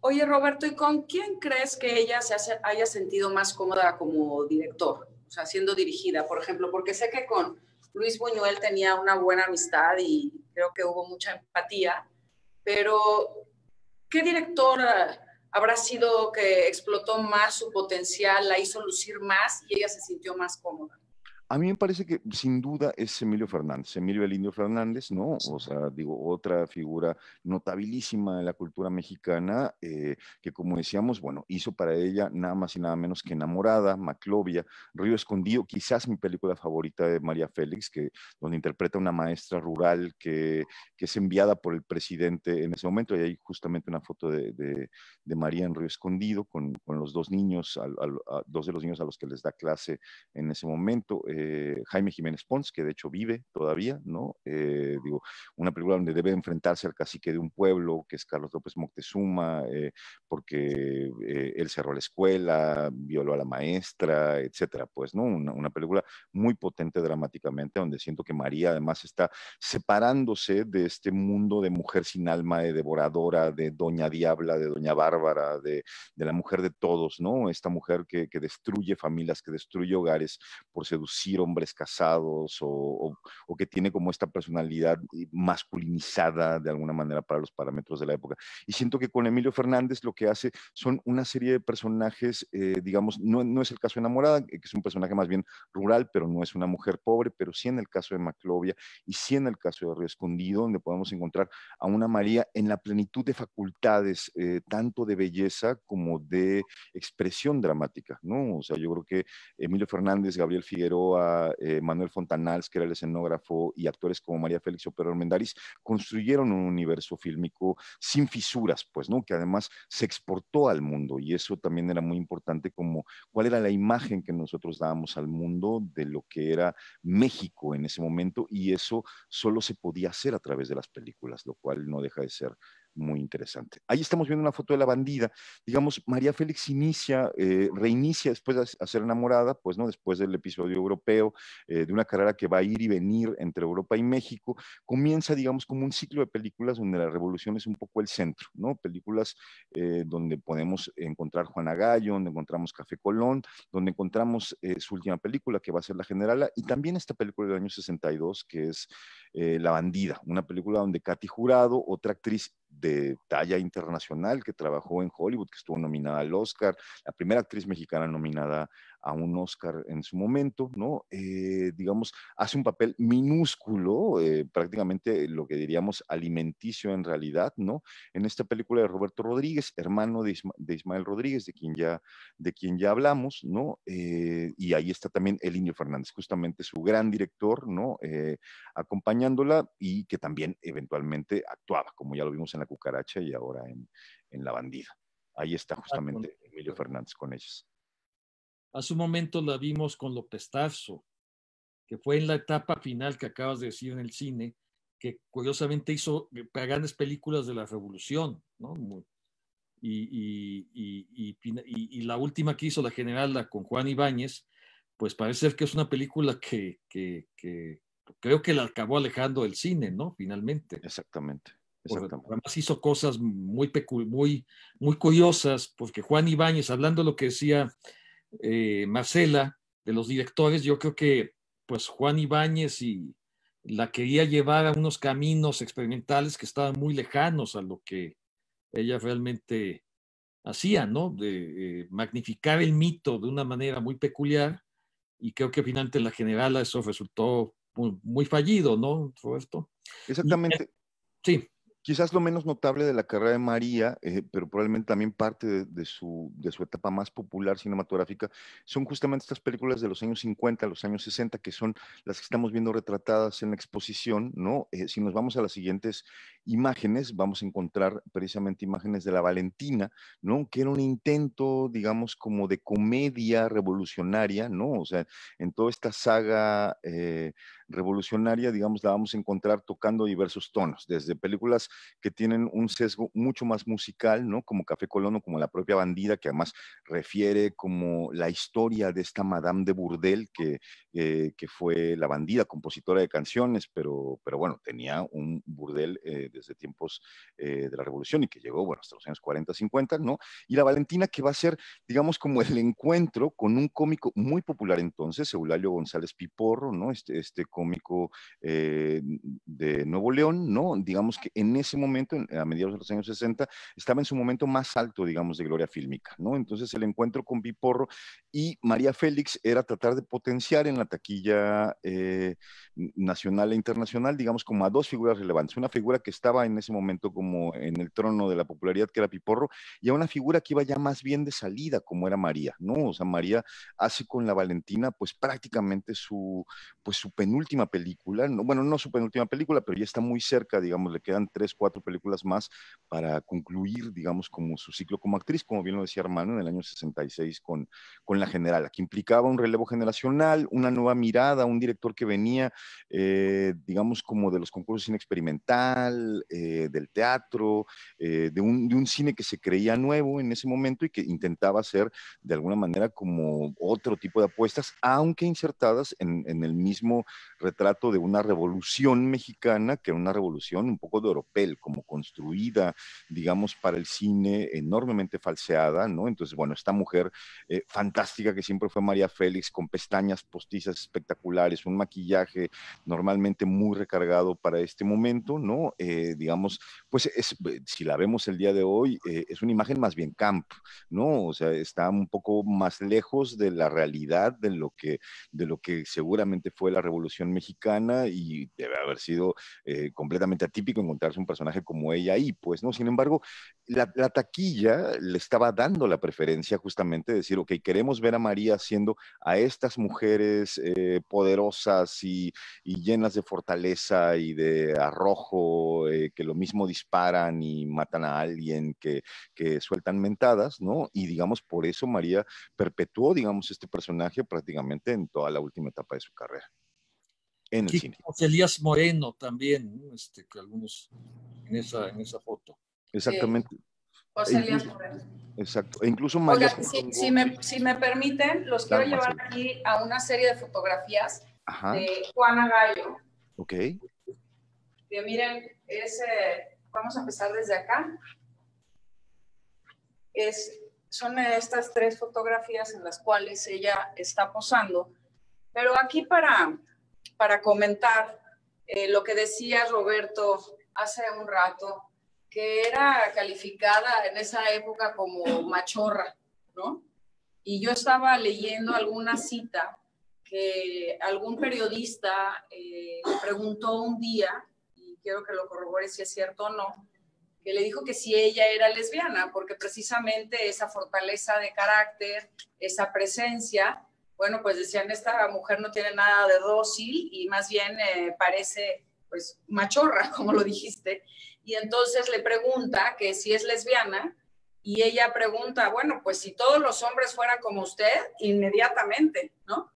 Oye, Roberto, ¿y con quién crees que ella se haya sentido más cómoda como director? O sea, siendo dirigida, por ejemplo, porque sé que con Luis Buñuel tenía una buena amistad y creo que hubo mucha empatía, pero ¿qué director habrá sido que explotó más su potencial, la hizo lucir más y ella se sintió más cómoda? A mí me parece que sin duda es Emilio Fernández, Emilio Indio Fernández, ¿no? O sea, digo, otra figura notabilísima de la cultura mexicana, eh, que como decíamos, bueno, hizo para ella nada más y nada menos que Enamorada, Maclovia, Río Escondido, quizás mi película favorita de María Félix, que, donde interpreta una maestra rural que, es enviada por el presidente en ese momento, y hay justamente una foto de, María en Río Escondido con, los dos niños, dos de los niños a los que les da clase en ese momento. Eh, eh, Jaime Jiménez Pons, que de hecho vive todavía, ¿no? Eh, digo, una película donde debe enfrentarse al cacique de un pueblo, que es Carlos López Moctezuma, eh, porque él cerró la escuela, violó a la maestra, etcétera, pues, ¿no? Una, película muy potente dramáticamente, donde siento que María además está separándose de este mundo de mujer sin alma, de devoradora, de doña diabla, de doña bárbara, de, la mujer de todos, ¿no? Esta mujer que destruye familias, que destruye hogares por seducir hombres casados o, que tiene como esta personalidad eh, masculinizada de alguna manera para los parámetros de la época. Y siento que con Emilio Fernández lo que hace son una serie de personajes, eh, digamos, no, no, es el caso de Enamorada, eh, que es un personaje más bien rural, pero no es una mujer pobre, pero sí en el caso de Maclovia y sí en el caso de Río Escondido, donde podemos encontrar a una María en la plenitud de facultades, tanto de belleza como de expresión dramática, ¿no? O sea, yo creo que Emilio Fernández, Gabriel Figueroa, eh, Manuel Fontanals, que era el escenógrafo, y actores como María Félix o Pedro construyeron un universo fílmico sin fisuras, pues, ¿no? Que además se exportó al mundo y eso también era muy importante como cuál era la imagen que nosotros dábamos al mundo de lo que era México en ese momento y eso solo se podía hacer a través de las películas, lo cual no deja de ser muy interesante. Ahí estamos viendo una foto de la bandida. Digamos, María Félix inicia, eh, reinicia después de ser enamorada, pues no, después del episodio europeo, eh, de una carrera que va a ir y venir entre Europa y México, comienza, digamos, como un ciclo de películas donde la revolución es un poco el centro, ¿no? Películas eh, donde podemos encontrar Juana Gallo, donde encontramos Café Colón, donde encontramos su última película, que va a ser La Generala, y también esta película del año 62, que es La Bandida, una película donde Katy Jurado, otra actriz de talla internacional que trabajó en Hollywood, que estuvo nominada al Oscar, la primera actriz mexicana nominada a un Oscar en su momento, ¿no? Eh, digamos, hace un papel minúsculo, eh, prácticamente lo que diríamos alimenticio en realidad, ¿no? En esta película de Roberto Rodríguez, hermano de, Ismael Rodríguez, de quien ya, de quien ya hablamos, ¿no? Eh, y ahí está también Elinio Fernández, justamente su gran director, ¿no? acompañándola y que también eventualmente actuaba, como ya lo vimos en La Cucaracha y ahora en, La Bandida. Ahí está justamente Emilio Fernández con ellos. Hace un momento la vimos con López Tarso, que fue en la etapa final que acabas de decir en el cine, que curiosamente hizo grandes películas de la revolución, ¿no? y, y, la última que hizo la general la con Juan Ibáñez, pues parece ser que es una película que, creo que la acabó alejando del cine, ¿no? Finalmente. Exactamente. además hizo cosas muy, muy, muy curiosas, porque Juan Ibáñez, hablando de lo que decía eh, Marcela, de los directores, yo creo que pues Juan Ibáñez y la quería llevar a unos caminos experimentales que estaban muy lejanos a lo que ella realmente hacía, ¿no? De eh, magnificar el mito de una manera muy peculiar y creo que finalmente la general eso resultó muy, fallido, ¿no, Roberto? Exactamente. sí. Quizás lo menos notable de la carrera de María, eh, pero probablemente también parte de, su, de, su, etapa más popular cinematográfica, son justamente estas películas de los años 50, los años 60, que son las que estamos viendo retratadas en la exposición, ¿no? Eh, si nos vamos a las siguientes imágenes, vamos a encontrar precisamente imágenes de la Valentina, ¿no? Que era un intento, digamos, como de comedia revolucionaria, ¿no? O sea, en toda esta saga... Eh, revolucionaria, digamos, la vamos a encontrar tocando diversos tonos, desde películas que tienen un sesgo mucho más musical, ¿no? Como Café Colono, como La propia bandida, que además refiere como la historia de esta Madame de Burdel, que, eh, que fue la bandida, compositora de canciones, pero, pero bueno, tenía un burdel eh, desde tiempos eh, de la revolución y que llegó, bueno, hasta los años 40, 50, ¿no? Y La Valentina, que va a ser, digamos, como el encuentro con un cómico muy popular entonces, Eulalio González Piporro, ¿no? Este, este con eh, de Nuevo León, ¿no? Digamos que en ese momento, a mediados de los años 60, estaba en su momento más alto, digamos, de gloria fílmica, ¿no? Entonces el encuentro con Piporro y María Félix era tratar de potenciar en la taquilla eh, nacional e internacional, digamos, como a dos figuras relevantes. Una figura que estaba en ese momento como en el trono de la popularidad, que era Piporro, y a una figura que iba ya más bien de salida, como era María, ¿no? O sea, María hace con la Valentina, pues prácticamente su, pues, su penúltima película, no, bueno, no su penúltima película, pero ya está muy cerca, digamos, le quedan tres, cuatro películas más para concluir, digamos, como su ciclo como actriz, como bien lo decía Hermano en el año 66 con, con La General, que implicaba un relevo generacional, una nueva mirada, un director que venía, eh, digamos, como de los concursos de cine experimental, eh, del teatro, eh, de, un, cine que se creía nuevo en ese momento y que intentaba ser, de alguna manera como otro tipo de apuestas, aunque insertadas en, en el mismo retrato de una revolución mexicana, que era una revolución un poco de oropel, como construida digamos, para el cine enormemente falseada, ¿no? Entonces, bueno, esta mujer eh, fantástica que siempre fue María Félix, con pestañas postizas espectaculares, un maquillaje normalmente muy recargado para este momento, ¿no? Eh, digamos, pues eh, si la vemos el día de hoy, es una imagen más bien camp, ¿no? O sea, está un poco más lejos de la realidad de lo que, de lo que seguramente fue la Revolución Mexicana y debe haber sido completamente atípico encontrarse un personaje como ella ahí, pues, ¿no? Sin embargo, la, taquilla le estaba dando la preferencia justamente de decir, ok, queremos ver a María haciendo a estas mujeres eh, poderosas y, llenas de fortaleza y de arrojo, eh, que lo mismo disparan y matan a alguien, que, sueltan mentadas, ¿no? Y digamos, por eso María perpetuó, digamos, este personaje prácticamente en toda la última etapa de su carrera. En el Elías Moreno también, este, que algunos en esa, en esa foto. Exactamente. E Exacto. E incluso Oiga, si, me, permiten, los quiero llevar aquí a una serie de fotografías de Juana Gallo. Ok. miren, eh, vamos a empezar desde acá. Es, son estas tres fotografías en las cuales ella está posando. Pero aquí para, para comentar eh, lo que decía Roberto, hace un rato, que era calificada en esa época como machorra, ¿no? Y yo estaba leyendo alguna cita que algún periodista eh, preguntó un día, y quiero que lo corrobore si es cierto o no, que le dijo que si ella era lesbiana, porque precisamente esa fortaleza de carácter, esa presencia, bueno, pues decían, esta mujer no tiene nada de dócil y más bien eh, parece pues machorra, [LAUGHS] como lo dijiste y entonces le pregunta que si es lesbiana y ella pregunta, bueno, pues si todos los hombres fueran como usted, inmediatamente, ¿no?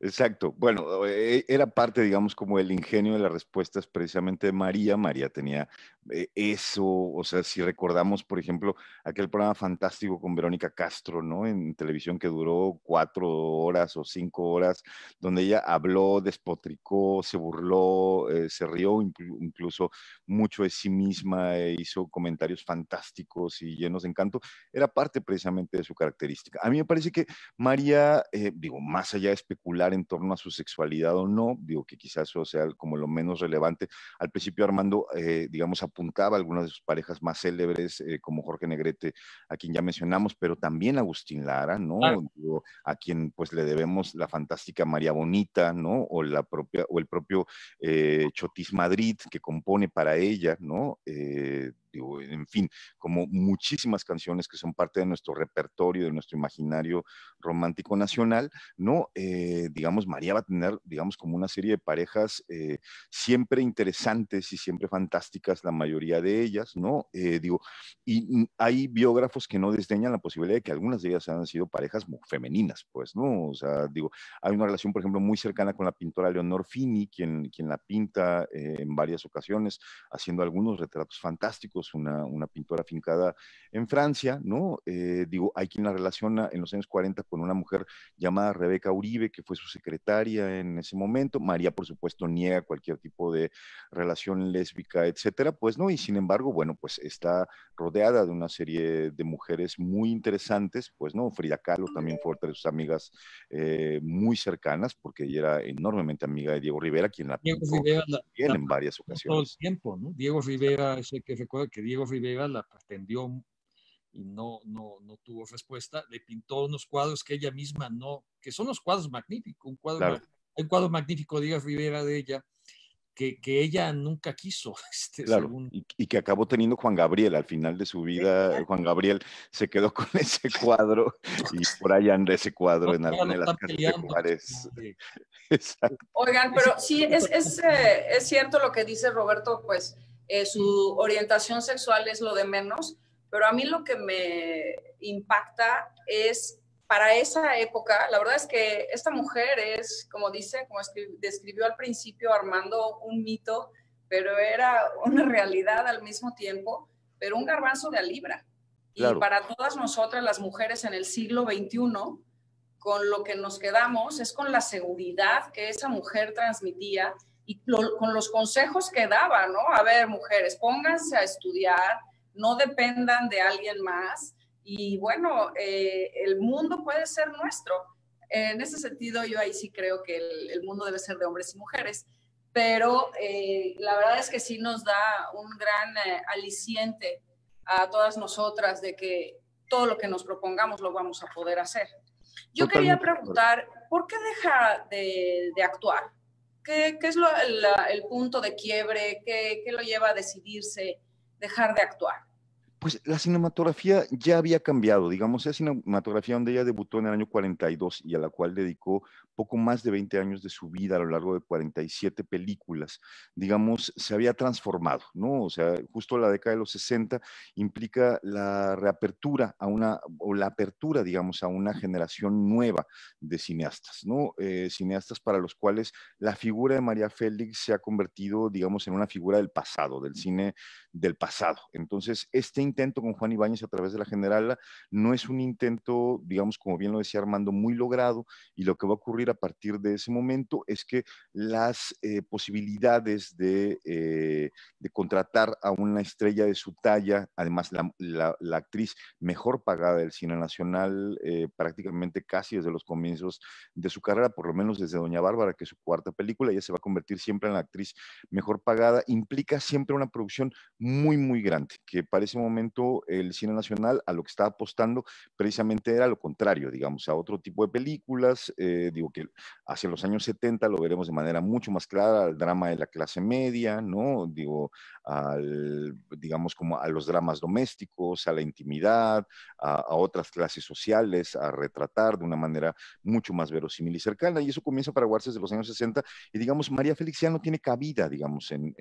Exacto. Bueno, eh, era parte, digamos, como el ingenio de las respuestas precisamente de María. María tenía e, eso, o sea, si recordamos, por ejemplo, aquel programa fantástico con Verónica Castro, ¿no? En televisión que duró cuatro horas o cinco horas, donde ella habló, despotricó, se burló, eh, se rió incluso mucho de sí misma, e hizo comentarios fantásticos y llenos de encanto, era parte precisamente de su característica. A mí me parece que María, eh, digo, más allá de especular en torno a su sexualidad o no, digo que quizás eso sea como lo menos relevante, al principio Armando, eh, digamos, apuntaba algunas de sus parejas más célebres, eh, como Jorge Negrete, a quien ya mencionamos, pero también Agustín Lara, ¿no? a quien pues le debemos la fantástica María Bonita, ¿no? O, la propia, o el propio eh, Chotis Madrid, que compone para ella, ¿no? Eh, en fin, como muchísimas canciones que son parte de nuestro repertorio, de nuestro imaginario romántico nacional, ¿no? Eh, digamos, María va a tener, digamos, como una serie de parejas eh, siempre interesantes y siempre fantásticas, la mayoría de ellas, ¿no? Eh, digo, y hay biógrafos que no desdeñan la posibilidad de que algunas de ellas han sido parejas femeninas, pues, ¿no? O sea, digo, hay una relación, por ejemplo, muy cercana con la pintora Leonor Fini, quien, quien la pinta en varias ocasiones, haciendo algunos retratos fantásticos una, pintora fincada en Francia, ¿no? Eh, digo, hay quien la relaciona en los años 40 con una mujer llamada Rebeca Uribe, que fue su secretaria en ese momento. María, por supuesto, niega cualquier tipo de relación lésbica, etcétera, pues no, y sin embargo, bueno, pues está rodeada de una serie de mujeres muy interesantes, pues no, Frida Kahlo también fue otra de sus amigas eh, muy cercanas, porque ella era enormemente amiga de Diego Rivera, quien la Diego Rivera en varias ocasiones. Diego Rivera es el que recuerda Diego Rivera la pretendió y no, no, no tuvo respuesta, le pintó unos cuadros que ella misma no, que son los cuadros magníficos, un cuadro, magnífico de Diego Rivera de ella, que, que, ella nunca quiso. [LAUGHS] Este, y, que acabó teniendo Juan Gabriel al final de su vida. Juan Gabriel se quedó con [LAUGHS] ese cuadro y por ahí anda ese cuadro en alguna de las [LAUGHS] Oigan, pero sí, eh, es cierto lo que dice Roberto, pues eh, su orientación sexual es lo de menos, pero a mí lo que me impacta es para esa época, la verdad es que esta mujer es, como dice, como describió al principio Armando, un mito, pero era una [LAUGHS] realidad al mismo tiempo, pero un garbanzo de alibra. libra. Y para todas nosotras las mujeres en el siglo XXI, con lo que nos quedamos es con la seguridad que esa mujer transmitía y con los consejos que daba, ¿no? A ver, mujeres, pónganse a estudiar, no dependan de alguien más y bueno, eh, el mundo puede ser nuestro. En ese sentido, yo ahí sí creo que el, mundo debe ser de hombres y mujeres, pero eh, la verdad es que sí nos da un gran eh, aliciente a todas nosotras de que todo lo que nos propongamos lo vamos a poder hacer. Yo quería preguntar, ¿por qué deja de actuar? ¿Qué, es lo, el punto de quiebre? ¿Qué, ¿Qué lo lleva a decidirse dejar de actuar? Pues la cinematografía ya había cambiado, digamos, esa cinematografía donde ella debutó en el año 42 y a la cual dedicó poco más de 20 años de su vida a lo largo de 47 películas, digamos, se había transformado, ¿no? O sea, justo la década de los 60 implica la reapertura a una, o la apertura, digamos, a una generación nueva de cineastas, ¿no? Eh, cineastas para los cuales la figura de María Félix se ha convertido, digamos, en una figura del pasado, del cine del pasado. Entonces, este intento con Juan Ibáñez a través de la Generala no es un intento, digamos, como bien lo decía Armando, muy logrado y lo que va a ocurrir a partir de ese momento es que las eh, posibilidades eh, de, contratar a una estrella de su talla, además la, actriz mejor pagada del cine nacional eh, prácticamente casi desde los comienzos de su carrera, por lo menos desde Doña Bárbara, que es su cuarta película, ella se va a convertir siempre en la actriz mejor pagada, implica siempre una producción muy, muy grande, que para ese momento el cine nacional a lo que estaba apostando precisamente era lo contrario, digamos, a otro tipo de películas, digo, porque hacia los años 70 lo veremos de manera mucho más clara al drama de la clase media, ¿no? Digo, al, digamos como a los dramas domésticos, a la intimidad, a, otras clases sociales, a retratar de una manera mucho más verosímil y cercana. Y eso comienza a paraguarse desde los años 60. Y digamos, María Félix ya no tiene cabida, digamos, en,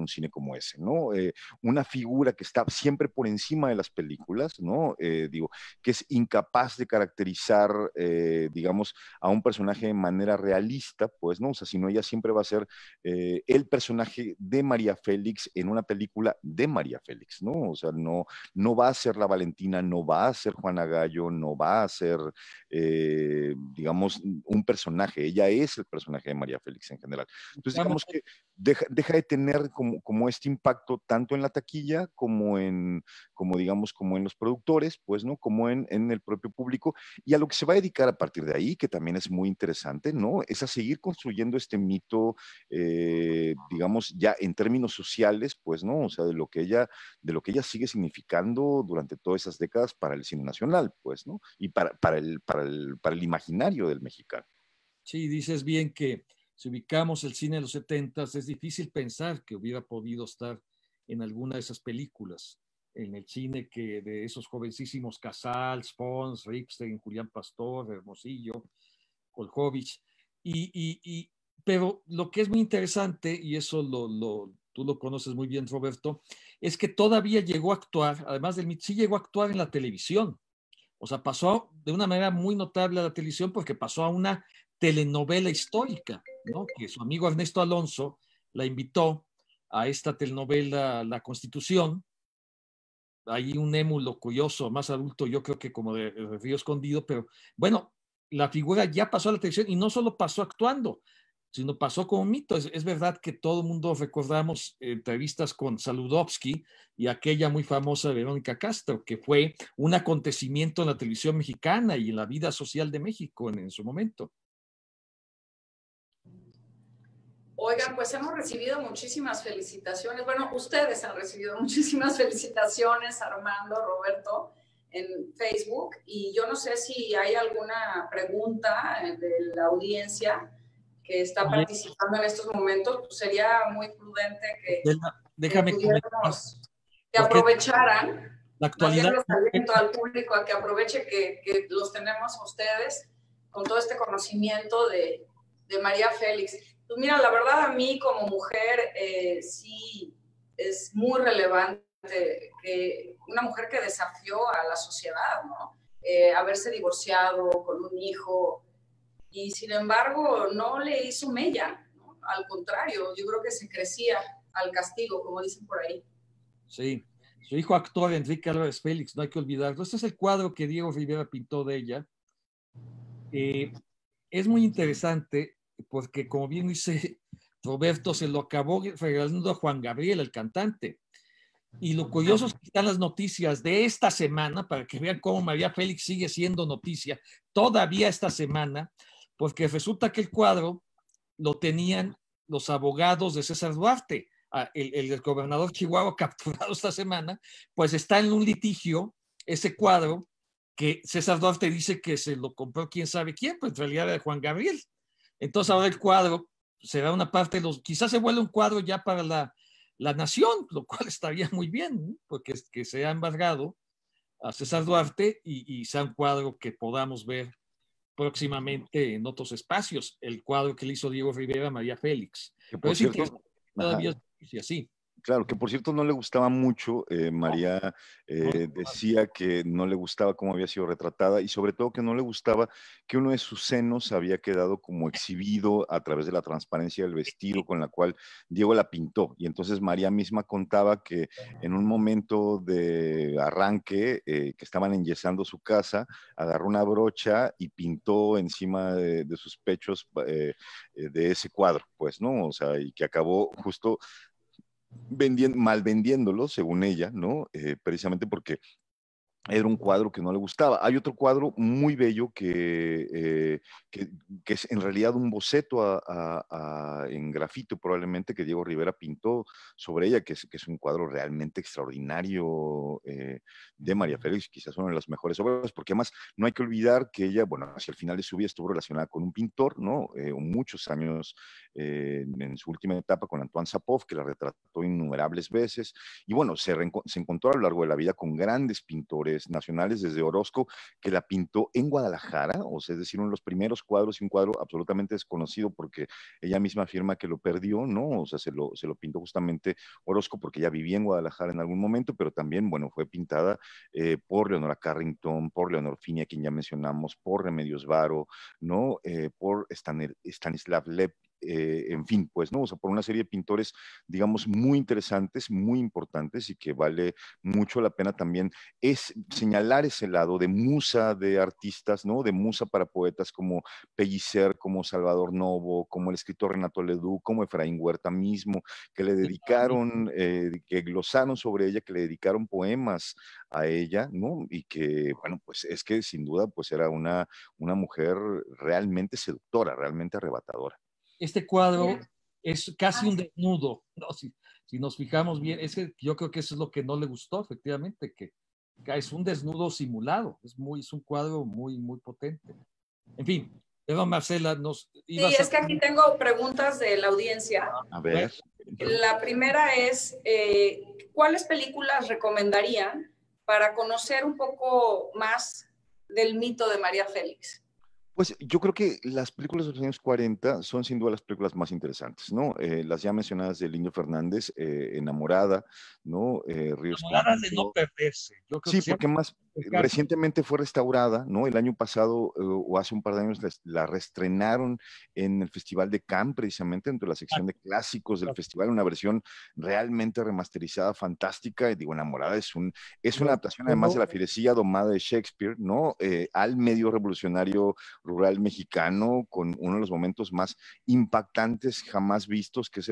un cine como ese, ¿no? Eh, una figura que está siempre por encima de las películas, ¿no? Eh, digo, que es incapaz de caracterizar, eh, digamos, a un personaje de manera realista, pues no, o sea, sino ella siempre va a ser eh, el personaje de María Félix en una película de María Félix, ¿no? O sea, no, no va a ser la Valentina, no va a ser Juana Gallo, no va a ser, eh, digamos, un personaje, ella es el personaje de María Félix en general. Entonces, digamos que deja, de tener como, este impacto tanto en la taquilla como en, como digamos, como en los productores, pues, ¿no? Como en, en el propio público y a lo que se va a dedicar a partir de ahí, que también es muy interesante ¿no? Es a seguir construyendo este mito, eh, digamos, ya en términos sociales, pues, ¿no? O sea, de lo que ella, de lo que ella sigue significando durante todas esas décadas para el cine nacional, pues, ¿no? Y para, el, para, el, para el imaginario del mexicano. Sí, dices bien que si ubicamos el cine de los 70, es difícil pensar que hubiera podido estar en alguna de esas películas, en el cine que de esos jovencísimos Casals, Fons, Ripstein, Julián Pastor, Hermosillo, Kolkovich. Y, y, pero lo que es muy interesante, y eso tú lo conoces muy bien, Roberto, es que todavía llegó a actuar, además del MIT, sí llegó a actuar en la televisión. O sea, pasó de una manera muy notable a la televisión porque pasó a una telenovela histórica, ¿no? Que su amigo Ernesto Alonso la invitó a esta telenovela La Constitución. Hay un émulo curioso, más adulto, yo creo que como de, de Río Escondido, pero bueno, la figura ya pasó a la televisión y no solo pasó actuando, sino pasó como mito. Es, verdad que todo el mundo recordamos entrevistas con Saludowski y aquella muy famosa Verónica Castro, que fue un acontecimiento en la televisión mexicana y en la vida social de México en, en su momento. Oigan, pues hemos recibido muchísimas felicitaciones. Bueno, ustedes han recibido [LAUGHS] muchísimas felicitaciones, Armando, Roberto en Facebook y yo no sé si hay alguna pregunta eh, de la audiencia que está participando en estos momentos, pues sería muy prudente que, Déjame que, aprovecharan. La actualidad. al público que aproveche que, que, los tenemos a ustedes con todo este conocimiento de, de María Félix. Pues mira, la verdad a mí como mujer eh, sí es muy relevante que, una mujer que desafió a la sociedad, ¿no? Eh, haberse divorciado con un hijo y sin embargo no le hizo mella, al contrario, yo creo que se crecía al castigo, como dicen por ahí. Sí, su hijo actor Enrique Álvarez Félix, no hay que olvidarlo. Este es el cuadro que Diego Rivera pintó de ella. Eh, es muy interesante porque, como bien dice Roberto, se lo acabó regalando a Juan Gabriel, el cantante. Y lo ah, curioso es que están las noticias de esta semana, para que vean cómo María Félix sigue siendo noticia todavía esta semana, porque resulta que el cuadro lo tenían los abogados de César Duarte, ah, el, el, gobernador Chihuahua [LAUGHS] capturado esta semana, pues está en un litigio ese cuadro que César Duarte dice que se lo compró quién sabe quién, pues en realidad era Juan Gabriel. Entonces ahora el cuadro será una parte los, quizás se vuelve un cuadro ya para la la nación, lo cual [LAUGHS] estaría muy bien, porque es que se ha embargado a César Duarte y, sea un Cuadro que podamos ver próximamente en otros espacios, el cuadro que le hizo Diego Rivera a María Félix. así. Claro, que por cierto no le gustaba mucho. Eh, ah, María eh, decía que no le gustaba cómo había sido retratada y sobre todo que no le gustaba que uno de sus senos había quedado como exhibido a través de la transparencia del vestido con la cual Diego la pintó. Y entonces María misma contaba que en un momento de arranque, eh, que estaban enyesando su casa, agarró una brocha y pintó encima de, de sus pechos de ese cuadro, pues, ¿no? O sea, y que acabó justo vendiendo, mal vendiéndolo, según ella, ¿no? Eh, precisamente porque era un cuadro que no le gustaba. Hay otro cuadro muy bello que, eh, que, es en realidad un boceto a, en grafito probablemente que Diego Rivera pintó sobre ella, que es, que es un cuadro realmente extraordinario eh, de María Félix, quizás una de las mejores obras, porque además no hay que olvidar que ella, bueno, hacia el final de su vida estuvo relacionada con un pintor, ¿no? Eh, muchos años en su última etapa con Antoine zapov que la retrató innumerables veces, y bueno, se, se encontró a lo largo de la vida con grandes pintores, nacionales, desde Orozco, que la pintó en Guadalajara, o sea, es decir, uno de los primeros cuadros y un cuadro absolutamente desconocido porque ella misma afirma que lo perdió, ¿no? O sea, se lo, se lo pintó justamente Orozco porque ella vivía en Guadalajara en algún momento, pero también, bueno, fue pintada eh, por Leonora Carrington, por Leonor Finia, quien ya mencionamos, por Remedios Varo, ¿no? Eh, por Stanislav Lep eh, en fin, pues, ¿no? O sea, por una serie de pintores, digamos, muy interesantes, muy importantes y que vale mucho la pena también es señalar ese lado de musa de artistas, ¿no? De musa para poetas como Pellicer, como Salvador Novo, como el escritor Renato Ledú como Efraín Huerta mismo, que le dedicaron, eh, que glosaron sobre ella, que le dedicaron poemas a ella, ¿no? Y que, bueno, pues es que sin duda, pues era una, una mujer realmente seductora, realmente arrebatadora. Este cuadro es casi un ah, desnudo, ¿no? si, si, nos fijamos bien, es que yo creo que eso es lo que no le gustó, efectivamente, que, es un desnudo simulado, es, muy, es un cuadro muy, muy potente. En fin, Eva Marcela, nos... Sí, es que aquí tengo preguntas de la audiencia. A ver. La primera es, eh, ¿cuáles películas recomendarían para conocer un poco más del mito de María Félix? Pues yo creo que las películas de los años 40 son sin duda las películas más interesantes, ¿no? Eh, las ya mencionadas de niño Fernández, eh, Enamorada, ¿no? Eh, Ríos de no perderse. sí, porque más, eh, recientemente fue restaurada, ¿no? El año pasado eh, o hace un par de años la, restrenaron en el Festival de Cannes, precisamente dentro de la sección de clásicos del festival, una versión realmente remasterizada, fantástica. Y digo, enamorada es un es una adaptación además de la Fierecilla domada de Shakespeare, ¿no? Eh, al medio revolucionario rural mexicano con uno de los momentos más impactantes jamás vistos, que es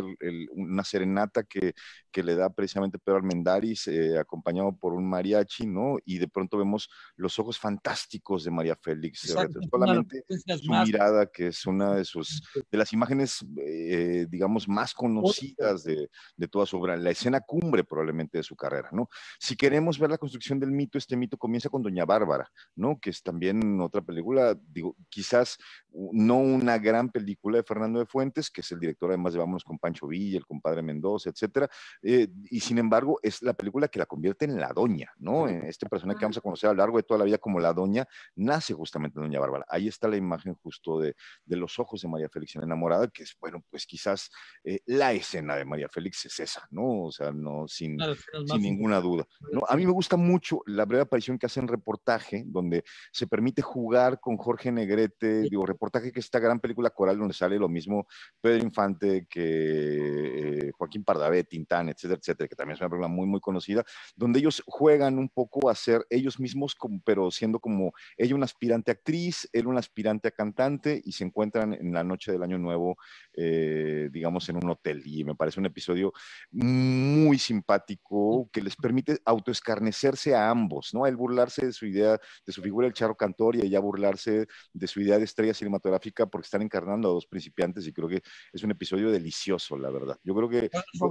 una serenata que, que le da precisamente Pedro Armendáriz, acompañado por un mariachi, ¿no? Y de pronto vemos los ojos fantásticos de María Félix, solamente su mirada, que es una de sus, de las imágenes, eh, digamos, más conocidas de, de, toda su obra, la escena cumbre probablemente de su carrera, ¿no? Si queremos ver la construcción del mito, este mito comienza con Doña Bárbara, ¿no? Que es también otra película, digo, quizás no una gran película de Fernando de Fuentes, que es el director además de con Pancho Villa, el compadre Mendoza, etcétera, eh, y sin embargo es la película que la convierte en la doña, ¿no? En esta persona que vamos a conocer a lo largo de toda la vida como la doña, nace justamente doña Bárbara. Ahí está la imagen justo de, los ojos de María Félix en enamorada, que es, bueno, pues quizás eh, la escena de María Félix es esa, ¿no? O sea, no, sin, sin ninguna duda. A mí me gusta mucho la breve aparición que hace en reportaje, donde se permite jugar con Jorge Negrete, digo, reportaje que es esta gran película coral donde sale lo mismo Pedro Infante que eh, Joaquín Pardavé, Tintán, etcétera, etcétera, que también es una película muy, muy conocida, donde ellos juegan un poco a ser ellos ellos mismos, pero siendo como ella una aspirante actriz, él un aspirante a cantante y se encuentran en la noche del año nuevo, eh, digamos, en un hotel. Y me parece un episodio muy simpático que les permite autoescarnecerse a ambos, ¿no? El burlarse de su idea, de su figura el charro cantor y ella burlarse de su idea de estrella cinematográfica porque están encarnando a dos principiantes y creo que es un episodio delicioso, la verdad. Yo creo que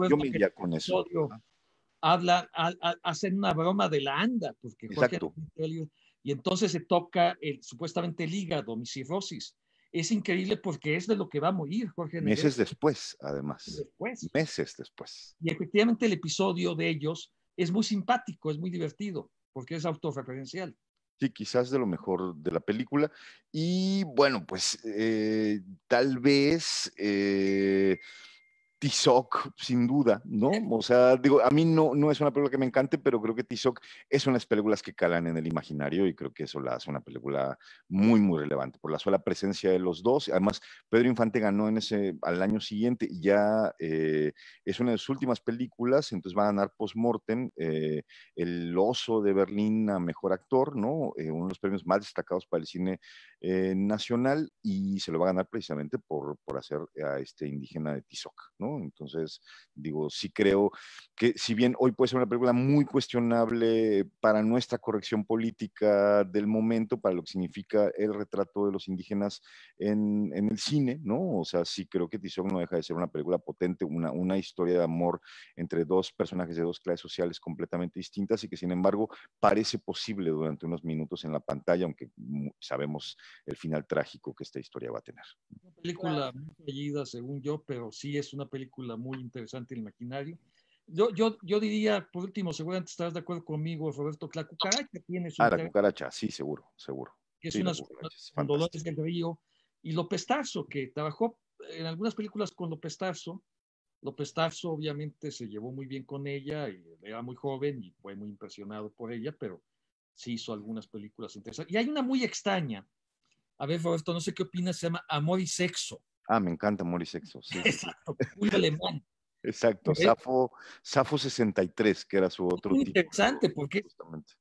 yo, me iría con eso habla, hacen una broma de la anda, porque Jorge y entonces se toca el, supuestamente el hígado, mi cirrosis. Es increíble porque es de lo que va a morir Jorge. Meses después, además. Meses después. Y efectivamente el episodio de ellos es muy simpático, es muy divertido, porque es autorreferencial. Sí, quizás de lo mejor de la película. Y bueno, pues eh, tal vez... Eh, Tizoc, sin duda, ¿no? Eh. O sea, digo, a mí no, no es una película que me encante, pero creo que Tizoc es las películas que calan en el imaginario y creo que eso la hace una película muy, muy relevante por la sola presencia de los dos. Además, Pedro Infante ganó en ese, al año siguiente, y ya eh, es una de sus últimas películas, entonces va a ganar post-mortem eh, El Oso de Berlín a Mejor Actor, ¿no? uno de los premios más destacados para el cine eh, nacional y se lo va a ganar precisamente por, hacer a este indígena de Tizoc, ¿no? Entonces, digo, sí creo que si bien hoy puede ser una película muy cuestionable para nuestra corrección política del momento, para lo que significa el retrato de los indígenas en, el cine, ¿no? O sea, sí creo que Tizoc no deja de ser una película potente, una, una historia de amor entre dos personajes de dos clases sociales completamente distintas y que sin embargo parece posible durante unos minutos en la pantalla, aunque mm, sabemos el final trágico que esta historia va a tener. Una película muy fallida, según yo, pero sí es una película muy interesante el maquinario. Yo, yo, yo diría, por último, seguramente estarás de acuerdo conmigo, Roberto, que la cucaracha tiene su... Ah, la cucaracha, sí, seguro, seguro. es una con Dolores del Río. Y López Tarso, que trabajó en algunas películas con López Tarso, López Tarso obviamente se llevó muy bien con ella, y era muy joven y fue muy impresionado por ella, pero sí hizo algunas películas interesantes. Y hay una muy extraña, a ver, Roberto, no sé qué opinas, se llama Amor y Sexo. Ah, me encanta Amor y Sexo, Exacto, muy alemán. Exacto, Safo, 63, que era su otro muy Interesante, porque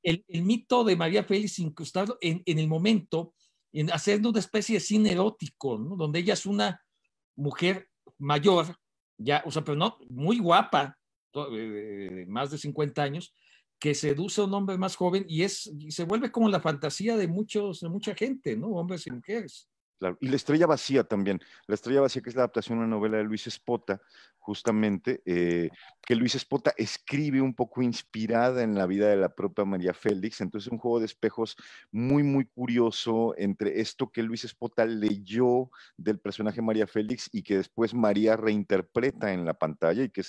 el, mito de María Félix incrustado en, el momento, en hacer una especie de cine erótico, ¿no? donde ella es una mujer mayor, ya, o sea, pero no, muy guapa, eh, eh, más de 50 años, que seduce a un hombre más joven y es se vuelve como la fantasía de muchos de mucha gente, ¿no? Hombres y mujeres. Y La estrella vacía también. La estrella vacía, que es la adaptación a una novela de Luis Espota, justamente, eh, que Luis Espota escribe un poco inspirada en la vida de la propia María Félix. Entonces, un juego de espejos muy, muy curioso entre esto que Luis Espota leyó del personaje María Félix y que después María reinterpreta en la pantalla y que,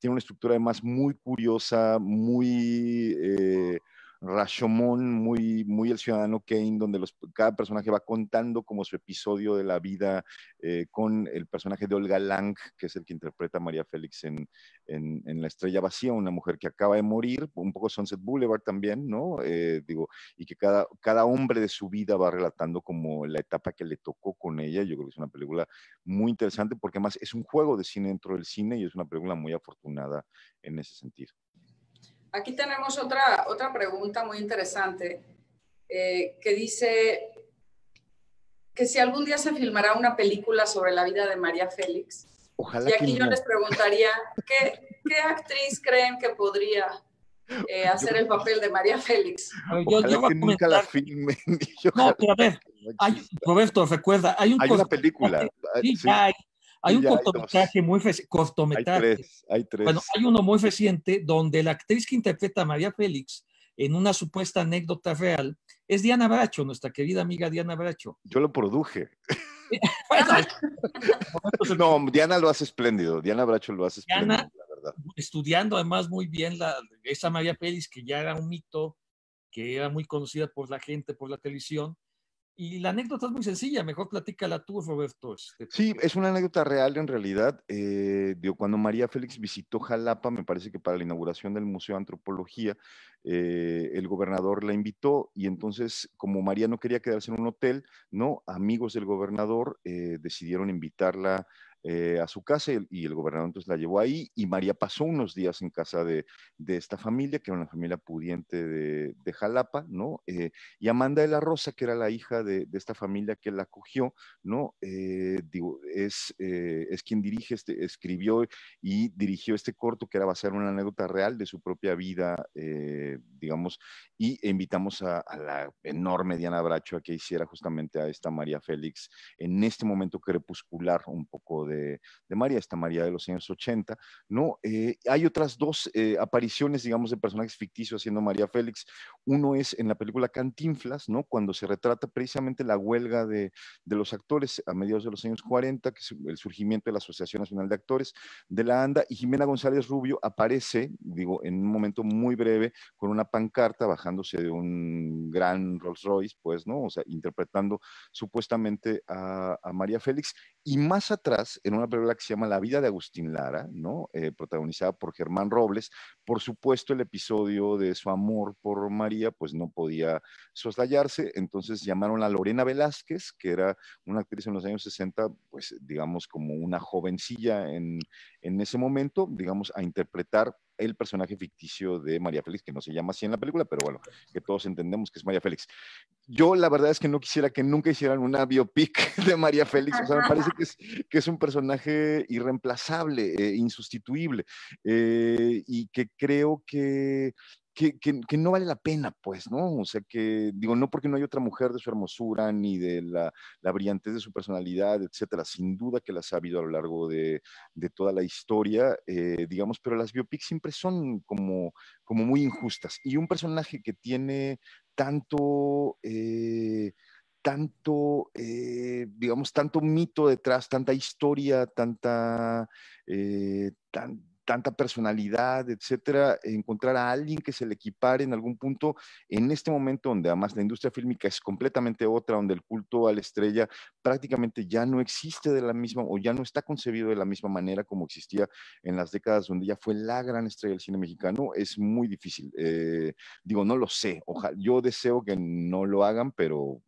tiene una estructura además muy curiosa, muy... Eh, Rashomon, muy, muy el ciudadano Kane, donde cada personaje va contando como su episodio de la vida eh, con el personaje de Olga Lang, que es el que interpreta a María Félix en, La Estrella Vacía, una mujer que acaba de morir, un poco Sunset Boulevard también, ¿no? Eh, digo, y que cada, cada hombre de su vida va relatando como la etapa que le tocó con ella. Yo creo que es una película muy interesante porque además es un juego de cine dentro del cine y es una película muy afortunada en ese sentido. Aquí tenemos otra, otra pregunta muy interesante eh, que dice que si algún día se filmará una película sobre la vida de María Félix. y aquí yo les preguntaría, ¿qué, ¿qué, actriz creen que podría eh, hacer el papel de María Félix? Yo, que nunca la filmen. [LAUGHS] No, pero a ver, Roberto, recuerda, hay, una película. Ah, sí, hay un cortometraje muy cortometraje. Hay tres, hay hay uno muy reciente donde la actriz que interpreta a María Félix en una supuesta anécdota real es Diana Bracho, nuestra querida amiga Diana Bracho. Yo lo produje. [LAUGHS] [LAUGHS] no, Diana lo hace espléndido. Diana Bracho lo hace espléndido, la verdad. Estudiando además muy bien la, esa María Félix, que ya era un mito, que era muy conocida por la gente, por la televisión, y la anécdota es muy sencilla, mejor platícala tú, Roberto. Este, sí, es una anécdota real en realidad. Eh, cuando María Félix visitó Jalapa, me parece que para la inauguración del Museo de Antropología, eh, el gobernador la invitó y entonces, como María no quería quedarse en un hotel, ¿no? Amigos del gobernador eh, decidieron invitarla eh, a su casa y el, gobernador entonces la llevó ahí y María pasó unos días en casa de, esta familia, que era una familia pudiente de, Jalapa, ¿no? Eh, y Amanda de la Rosa, que era la hija de, esta familia que la acogió, ¿no? Eh, es, es quien dirige, este, escribió y dirigió este corto que era basado en una anécdota real de su propia vida, digamos, y invitamos a, a, la enorme Diana Bracho a que hiciera justamente a esta María Félix en este momento crepuscular un poco de María, esta María de los años 80, ¿no? Eh, hay otras dos eh, apariciones, digamos, de personajes ficticios haciendo María Félix. Uno es en la película Cantinflas, ¿no? Cuando se retrata precisamente la huelga de, los actores a mediados de los años 40, que es el surgimiento de la Asociación Nacional de Actores de la ANDA, y Jimena González Rubio aparece, digo, en un momento muy breve, con una pancarta bajándose de un gran Rolls Royce, pues, ¿no? O sea, interpretando supuestamente a María Félix. Y más atrás, en una película que se llama La vida de Agustín Lara, ¿no? Eh, protagonizada por Germán Robles. Por supuesto, el episodio de su amor por María, pues no podía soslayarse, entonces llamaron a Lorena Velázquez, que era una actriz en los años 60, pues digamos como una jovencilla en, en ese momento, digamos, a interpretar el personaje ficticio de María Félix, que no se llama así en la película, pero bueno, que todos entendemos que es María Félix. Yo la verdad es que no quisiera que nunca hicieran una biopic [LAUGHS] de María Félix, o sea, me parece que es, un personaje irreemplazable, eh, insustituible, eh, y que creo que que, no vale la pena, pues, ¿no? O sea, que digo, no porque no hay otra mujer de su hermosura ni de la, brillantez de su personalidad, etcétera, sin duda que las ha habido a lo largo de, toda la historia, eh, digamos, pero las biopics siempre son como, muy injustas. Y un personaje que tiene tanto... Eh, tanto, eh, digamos, tanto mito detrás, tanta historia, tanta, tanta personalidad, etcétera, encontrar a alguien que se le equipare en algún punto en este momento donde además la industria fílmica es completamente otra, donde el culto a la estrella prácticamente ya no existe de la misma o ya no está concebido de la misma manera como existía en las décadas donde ya fue la gran estrella del cine mexicano, es muy difícil. Eh, digo, no lo sé, ojalá, yo deseo que no lo hagan, pero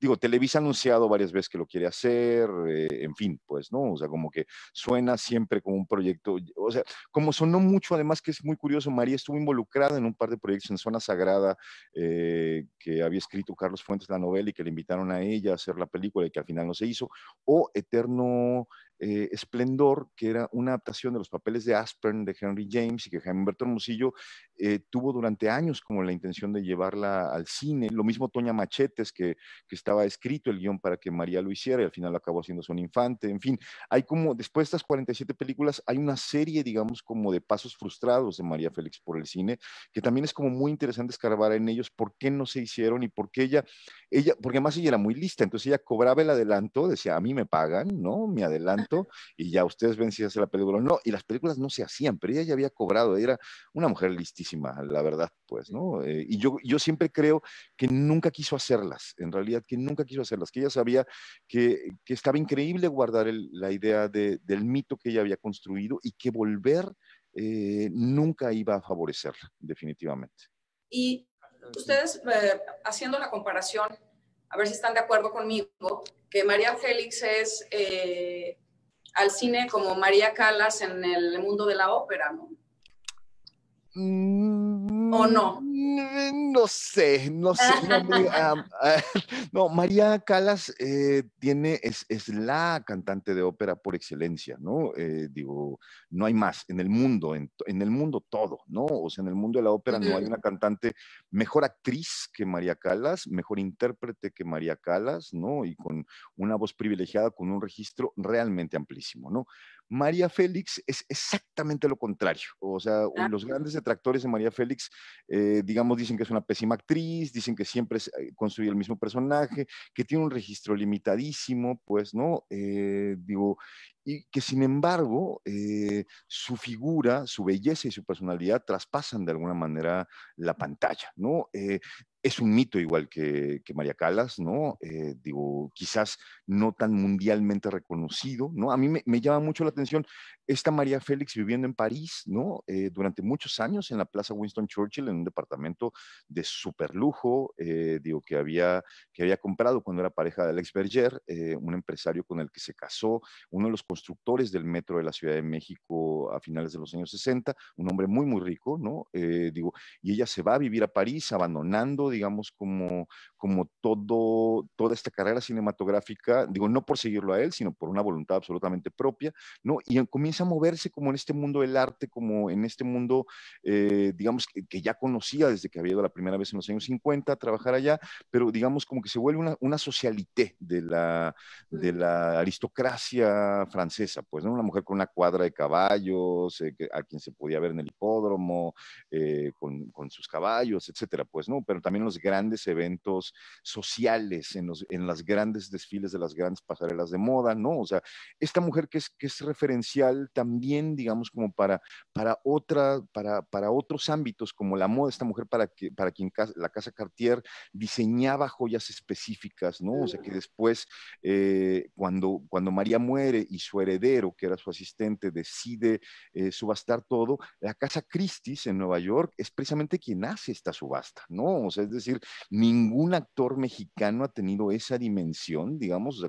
digo, Televisa ha anunciado varias veces que lo quiere hacer, eh, en fin, pues no, o sea, como que suena siempre como un proyecto, o sea, como sonó mucho, además que es muy curioso, María estuvo involucrada en un par de proyectos en Zona Sagrada, eh, que había escrito Carlos Fuentes la novela y que le invitaron a ella a hacer la película y que al final no se hizo, o Eterno eh, Esplendor, que era una adaptación de los papeles de Aspern de Henry James y que Jaime Humberto Hermosillo eh, tuvo durante años como la intención de llevarla al cine. Lo mismo Toña Machetes, que, que estaba escrito el guión para que María lo hiciera y al final lo acabó haciendo su Infante. En fin, hay como, después de estas 47 películas, hay una serie, digamos, como de pasos frustrados de María Félix por el cine, que también es como muy interesante escarbar en ellos por qué no se hicieron y por qué ella, ella porque además ella era muy lista, entonces ella cobraba el adelanto, decía, a mí me pagan, ¿no? Mi adelanto y ya ustedes ven si hace la película o no. Y las películas no se hacían, pero ella ya había cobrado, era una mujer listísima, la verdad, pues, ¿no? Eh, y yo, yo siempre creo que nunca quiso hacerlas, en realidad, que nunca quiso hacerlas, que ella sabía que, que estaba increíble guardar la idea del mito que ella había construido y que volver eh, nunca iba a favorecerla, definitivamente. Y ustedes, eh, haciendo la comparación, a ver si están de acuerdo conmigo, que María Félix es al cine como María Calas en el mundo de la ópera, ¿no? Mm, ¿O no? Mm, no sé, no sé. No, [LAUGHS] María Calas eh, tiene, es, la cantante de ópera por excelencia, ¿no? Eh, digo, no hay más en el mundo, en, el mundo todo, ¿no? O sea, en el mundo de la ópera no hay una cantante mejor actriz que María Calas, mejor intérprete que María Calas, ¿no? Y con una voz privilegiada, con un registro realmente amplísimo, ¿no? María Félix es exactamente lo contrario. O sea, ah, los pues grandes detractores de María Félix, eh, digamos, dicen que es una pésima actriz, dicen que siempre eh, construye el mismo personaje, que tiene un registro limitadísimo, pues, ¿no? Eh, digo, y que sin embargo su figura, su belleza y su personalidad traspasan de alguna manera la pantalla, ¿no? es un mito igual que, María Calas, ¿no? Eh, digo, quizás no tan mundialmente reconocido, ¿no? A mí me, llama mucho la atención esta María Félix viviendo en París, ¿no? Eh, durante muchos años en la Plaza Winston Churchill, en un departamento de superlujo, eh, digo, que había, que había comprado cuando era pareja de Alex Berger, eh, un empresario con el que se casó, uno de los constructores del metro de la Ciudad de México a finales de los años 60, un hombre muy, muy rico, ¿no? digo, y ella se va a vivir a París abandonando, digamos, como, como todo, toda esta carrera cinematográfica, digo, no por seguirlo a él, sino por una voluntad absolutamente propia, ¿no? Y comienza a moverse como en este mundo del arte, como en este mundo, eh, digamos, que, ya conocía desde que había ido la primera vez en los años 50 a trabajar allá, pero digamos como que se vuelve una, una socialité de la, de la aristocracia francesa, pues, ¿no? Una mujer con una cuadra de caballos, eh, a quien se podía ver en el hipódromo, eh, con, con, sus caballos, etcétera, pues, ¿no? Pero también los grandes eventos sociales, en, los, en las grandes desfiles de las grandes pasarelas de moda, ¿no? O sea, esta mujer que es, que es referencial también, digamos, como para, para, otra, para, para otros ámbitos como la moda, esta mujer para, que, para quien la Casa Cartier diseñaba joyas específicas, ¿no? O sea, que después, eh, cuando, cuando María muere y su heredero, que era su asistente, decide eh, subastar todo, la Casa Christie's en Nueva York es precisamente quien hace esta subasta, ¿no? O sea, es decir, ningún actor mexicano ha tenido esa dimensión, digamos,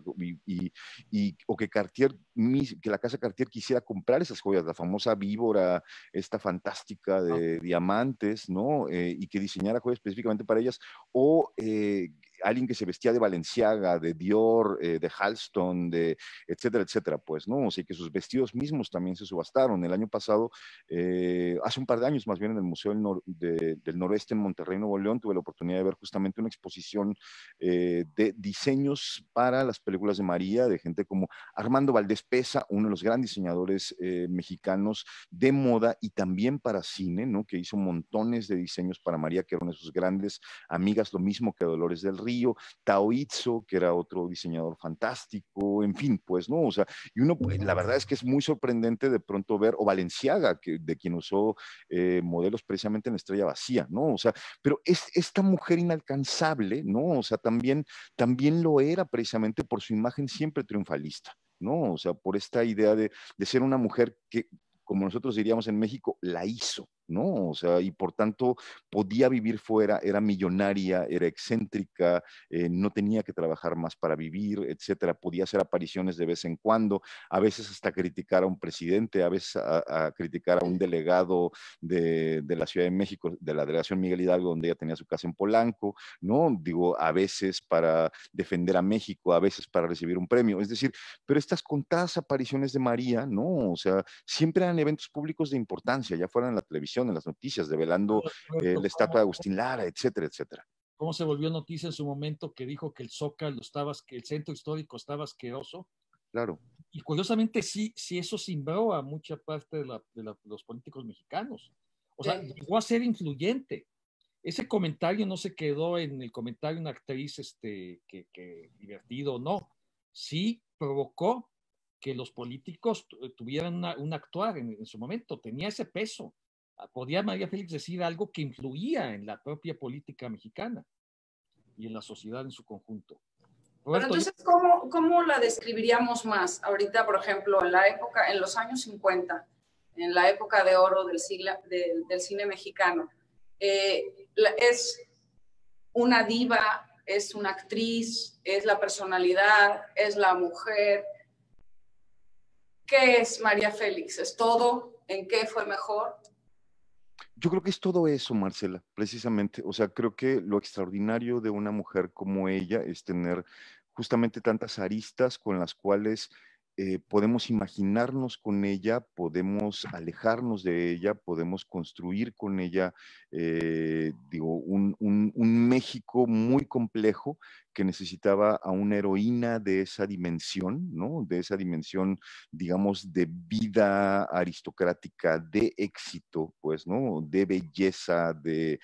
y, o que Cartier, que la casa Cartier quisiera comprar esas joyas, la famosa víbora, esta fantástica ah. de diamantes, ¿no? Eh, y que diseñara joyas específicamente para ellas, o eh, alguien que se vestía de Valenciaga, de Dior, eh, de Halston, de etcétera, etcétera, pues, ¿no? O sea, que sus vestidos mismos también se subastaron. El año pasado, eh, hace un par de años más bien, en el Museo del, Noreste en Monterrey, Nuevo León, tuve la oportunidad de ver justamente una exposición eh, de diseños para las películas de María, de gente como Armando Valdés Pesa, uno de los grandes diseñadores mexicanos de moda y también para cine, ¿no? Que hizo montones de diseños para María, que era de sus grandes amigas, lo mismo que Dolores del Río Taoizo, que era otro diseñador fantástico, en fin, pues, ¿no? O sea, y uno, pues, la verdad es que es muy sorprendente de pronto ver, o Valenciaga, de quien usó eh, modelos precisamente en Estrella Vacía, ¿no? O sea, pero es, esta mujer inalcanzable, ¿no? O sea, también, también lo era precisamente por su imagen siempre triunfalista. ¿no? O sea, por esta idea de, de ser una mujer que, como nosotros diríamos en México, la hizo, ¿no? O sea, y por tanto podía vivir fuera, era millonaria, era excéntrica, eh, no tenía que trabajar más para vivir, etcétera. Podía hacer apariciones de vez en cuando, a veces hasta criticar a un presidente, a veces a, criticar a un delegado de, de, la Ciudad de México, de la delegación Miguel Hidalgo, donde ella tenía su casa en Polanco, ¿no? Digo, a veces para defender a México, a veces para recibir un premio. Es decir, pero estas contadas apariciones de María, ¿no? O sea, siempre eran eventos públicos de importancia, ya fuera en la televisión en las noticias, develando eh, la estatua de Agustín Lara, etcétera, etcétera. ¿Cómo se volvió noticia en su momento que dijo que el Zócalo estaba, que el centro histórico estaba asqueroso? Claro. Y curiosamente sí, sí eso simbró a mucha parte de, los políticos mexicanos. O sea, llegó a ser influyente. Ese comentario no se quedó en el comentario de una actriz este, que, divertido o no. Sí provocó que los políticos eh, tuvieran un actuar en, su momento, tenía ese peso podía María Félix decir algo que influía en la propia política mexicana y en la sociedad en su conjunto. entonces, ¿cómo, la describiríamos más? Ahorita, por ejemplo, en la época, en los años 50, en la época de oro del, del cine mexicano, eh, es una diva, es una actriz, es la personalidad, es la mujer. ¿Qué es María Félix? ¿Es todo? ¿En qué fue mejor? Yo creo que es todo eso, Marcela, precisamente. O sea, creo que lo extraordinario de una mujer como ella es tener justamente tantas aristas con las cuales eh, podemos imaginarnos con ella, podemos alejarnos de ella, podemos construir con ella, eh, digo, un México muy complejo que necesitaba a una heroína de esa dimensión, ¿no? De esa dimensión, digamos, de vida aristocrática, de éxito, pues, ¿no? De belleza, de,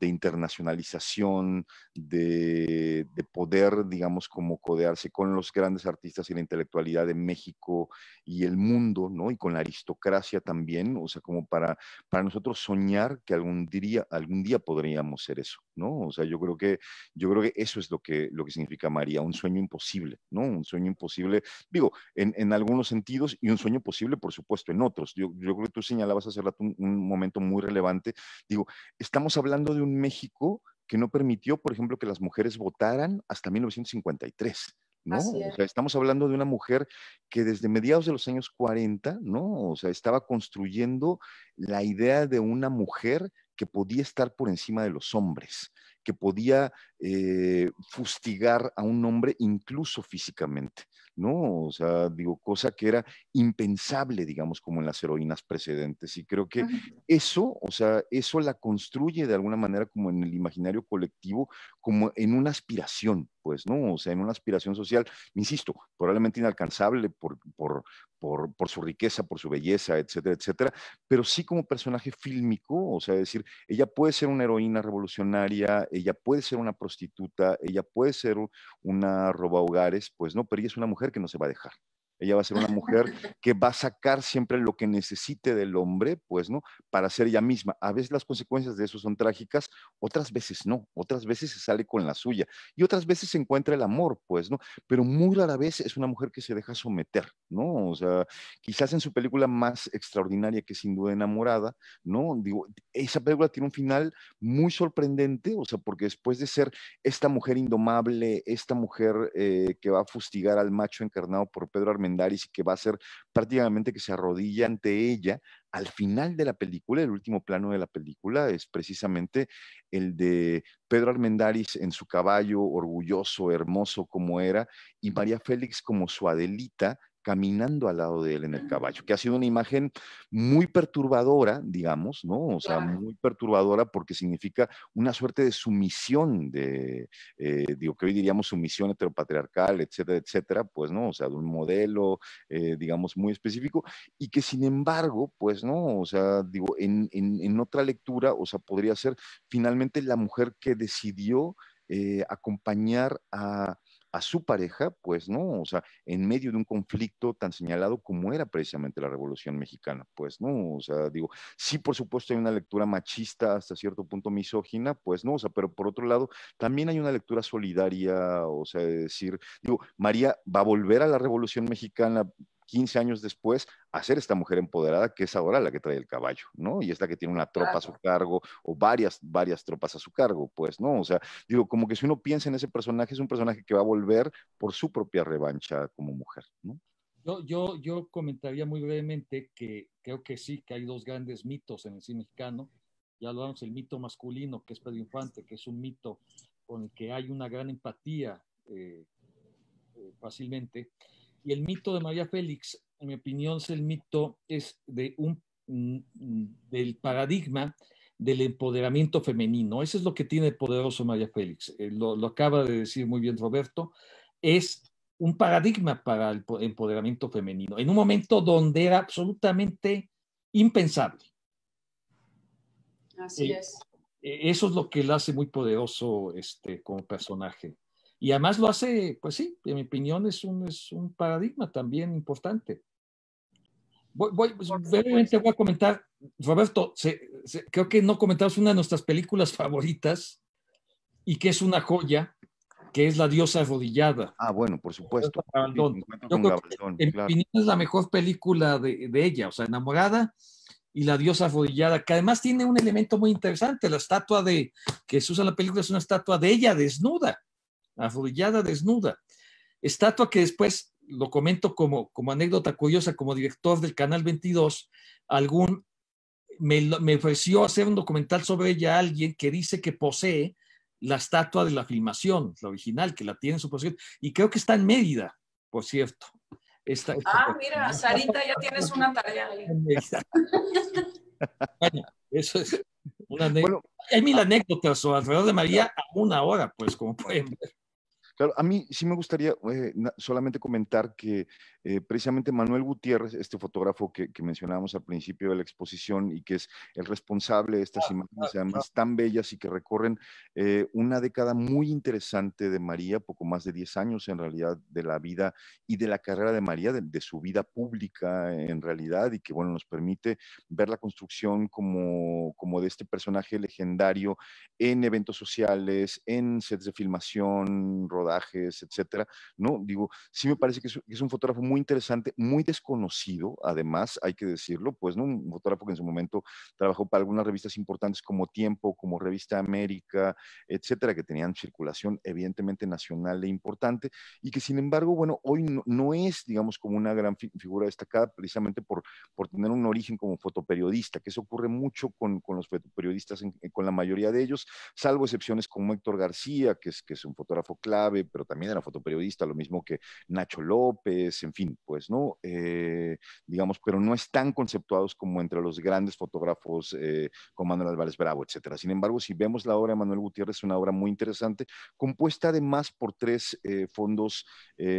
internacionalización, de, poder, digamos, como codearse con los grandes artistas y la intelectualidad de México y el mundo, ¿no? Y con la aristocracia también, o sea, como para, para nosotros soñar que algún día, algún día podríamos ser eso, ¿no? O sea, yo creo que, yo creo que eso es lo que, lo que significa María, un sueño imposible, ¿no? Un sueño imposible, digo, en, algunos sentidos y un sueño posible, por supuesto, en otros. Yo, creo que tú señalabas hace rato un, momento muy relevante. Digo, estamos hablando de un México que no permitió, por ejemplo, que las mujeres votaran hasta 1953. ¿no? O sea, estamos hablando de una mujer que desde mediados de los años 40, ¿no? O sea, estaba construyendo la idea de una mujer que podía estar por encima de los hombres que podía eh, fustigar a un hombre incluso físicamente, ¿no? O sea, digo, cosa que era impensable, digamos, como en las heroínas precedentes. Y creo que eso, o sea, eso la construye de alguna manera como en el imaginario colectivo, como en una aspiración, pues no, o sea, en una aspiración social, insisto, probablemente inalcanzable por, por, por, por, su riqueza, por su belleza, etcétera, etcétera, pero sí como personaje fílmico, o sea, decir, ella puede ser una heroína revolucionaria, ella puede ser una prostituta, ella puede ser una roba hogares, pues no, pero ella es una mujer que no se va a dejar. Ella va a ser una mujer que va a sacar siempre lo que necesite del hombre, pues, ¿no? Para ser ella misma. A veces las consecuencias de eso son trágicas, otras veces no, otras veces se sale con la suya y otras veces se encuentra el amor, pues, ¿no? Pero muy rara vez es una mujer que se deja someter, ¿no? O sea, quizás en su película más extraordinaria, que sin duda enamorada, ¿no? Digo, esa película tiene un final muy sorprendente, o sea, porque después de ser esta mujer indomable, esta mujer eh, que va a fustigar al macho encarnado por Pedro Armando y que va a ser prácticamente que se arrodilla ante ella. Al final de la película, el último plano de la película es precisamente el de Pedro Armendáriz en su caballo, orgulloso, hermoso como era, y María Félix como su Adelita, caminando al lado de él en el caballo, que ha sido una imagen muy perturbadora, digamos, ¿no? O sea, muy perturbadora porque significa una suerte de sumisión, de, eh, digo, que hoy diríamos sumisión heteropatriarcal, etcétera, etcétera, pues, ¿no? O sea, de un modelo, eh, digamos, muy específico, y que sin embargo, pues, ¿no? O sea, digo, en, otra lectura, o sea, podría ser finalmente la mujer que decidió eh, acompañar a a su pareja, pues no, o sea, en medio de un conflicto tan señalado como era precisamente la Revolución Mexicana, pues no, o sea, digo, sí, por supuesto hay una lectura machista hasta cierto punto misógina, pues no, o sea, pero por otro lado, también hay una lectura solidaria, o sea, decir, digo, María va a volver a la Revolución Mexicana, 15 años después, hacer esta mujer empoderada que es ahora la que trae el caballo, ¿no? Y es la que tiene una tropa a su cargo o varias, varias tropas a su cargo, pues, ¿no? O sea, digo, como que si uno piensa en ese personaje, es un personaje que va a volver por su propia revancha como mujer, ¿no? Yo, yo, yo comentaría muy brevemente que creo que sí, que hay dos grandes mitos en el cine mexicano. Ya hablamos el mito masculino, que es Pedro Infante, que es un mito con el que hay una gran empatía eh, eh, fácilmente. Y el mito de María Félix, en mi opinión, es el mito es de un, mm, del paradigma del empoderamiento femenino. Eso es lo que tiene poderoso María Félix. Eh, lo, acaba de decir muy bien Roberto. Es un paradigma para el empoderamiento femenino, en un momento donde era absolutamente impensable. Así eh, es. Eh, eso es lo que la hace muy poderoso este, como personaje. Y además lo hace, pues sí, en mi opinión es un, es un paradigma también importante. Voy, voy, pues, voy a comentar, Roberto, creo que no comentamos una de nuestras películas favoritas y que es una joya, que es La diosa arrodillada. Ah, bueno, por supuesto. en mi opinión es la mejor película de, ella, o sea, Enamorada y la diosa arrodillada, que además tiene un elemento muy interesante, la estatua de que se usa en la película es una estatua de ella desnuda arrodillada, desnuda. Estatua que después, lo comento como, como anécdota curiosa, como director del Canal 22, algún me, ofreció hacer un documental sobre ella alguien que dice que posee la estatua de la filmación, la original, que la tiene en su posición. y creo que está en Mérida, por cierto. ah, mira, Sarita, ya tienes una tarea. Ahí. eso es una anécdota. Hay mil ah, anécdotas o alrededor de María a una hora, pues, como pueden ver. Claro, a mí sí me gustaría eh, solamente comentar que eh, precisamente Manuel Gutiérrez, este fotógrafo que, mencionábamos al principio de la exposición y que es el responsable de ah, estas imágenes, tan bellas y que recorren eh, una década muy interesante de María, poco más de 10 años en realidad de la vida y de la carrera de María, de, su vida pública en realidad, y que bueno, nos permite ver la construcción como, de este personaje legendario en eventos sociales, en sets de filmación, etcétera, ¿no? Digo, sí me parece que es, un fotógrafo muy interesante, muy desconocido, además, hay que decirlo, pues, ¿no? Un fotógrafo que en su momento trabajó para algunas revistas importantes como Tiempo, como Revista América, etcétera, que tenían circulación evidentemente nacional e importante, y que sin embargo, bueno, hoy no, es, digamos, como una gran figura destacada precisamente por, por tener un origen como fotoperiodista, que eso ocurre mucho con, los fotoperiodistas, con la mayoría de ellos, salvo excepciones como Héctor García, que es, que es un fotógrafo clave, pero también era fotoperiodista, lo mismo que Nacho López, en fin, pues, ¿no? Eh, digamos, pero no están conceptuados como entre los grandes fotógrafos eh, como Manuel Álvarez Bravo, etcétera. Sin embargo, si vemos la obra de Manuel Gutiérrez, es una obra muy interesante, compuesta además por tres eh, fondos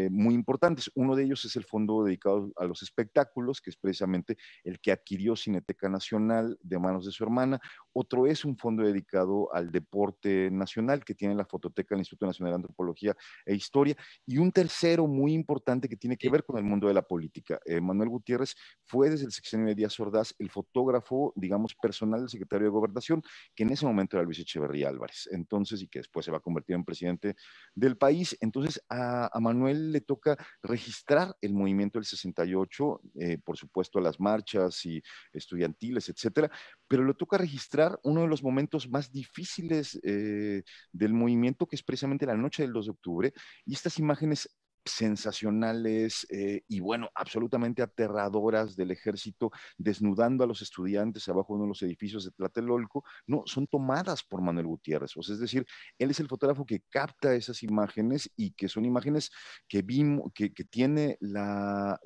muy importantes. Uno de ellos es el fondo dedicado a los espectáculos, que es precisamente el que adquirió Cineteca Nacional de manos de su hermana. Otro es un fondo dedicado al deporte nacional que tiene la Fototeca del Instituto Nacional de Antropología e Historia. Y un tercero muy importante que tiene que ver con el mundo de la política. Eh, Manuel Gutiérrez fue desde el sexenio de Díaz Ordaz el fotógrafo, digamos, personal del secretario de Gobernación, que en ese momento era Luis Echeverría Álvarez. Entonces, y que después se va a convertir en presidente del país. Entonces, a, Manuel le toca registrar el movimiento del 68, eh, por supuesto, las marchas y estudiantiles, etcétera, pero le toca registrar uno de los momentos más difíciles eh, del movimiento, que es precisamente la noche del 2 de octubre, y estas imágenes sensacionales eh, y bueno, absolutamente aterradoras del ejército desnudando a los estudiantes abajo de uno de los edificios de Tlatelolco, no, son tomadas por Manuel Gutiérrez. es decir, él es el fotógrafo que capta esas imágenes y que son imágenes que vimos, que, tiene la,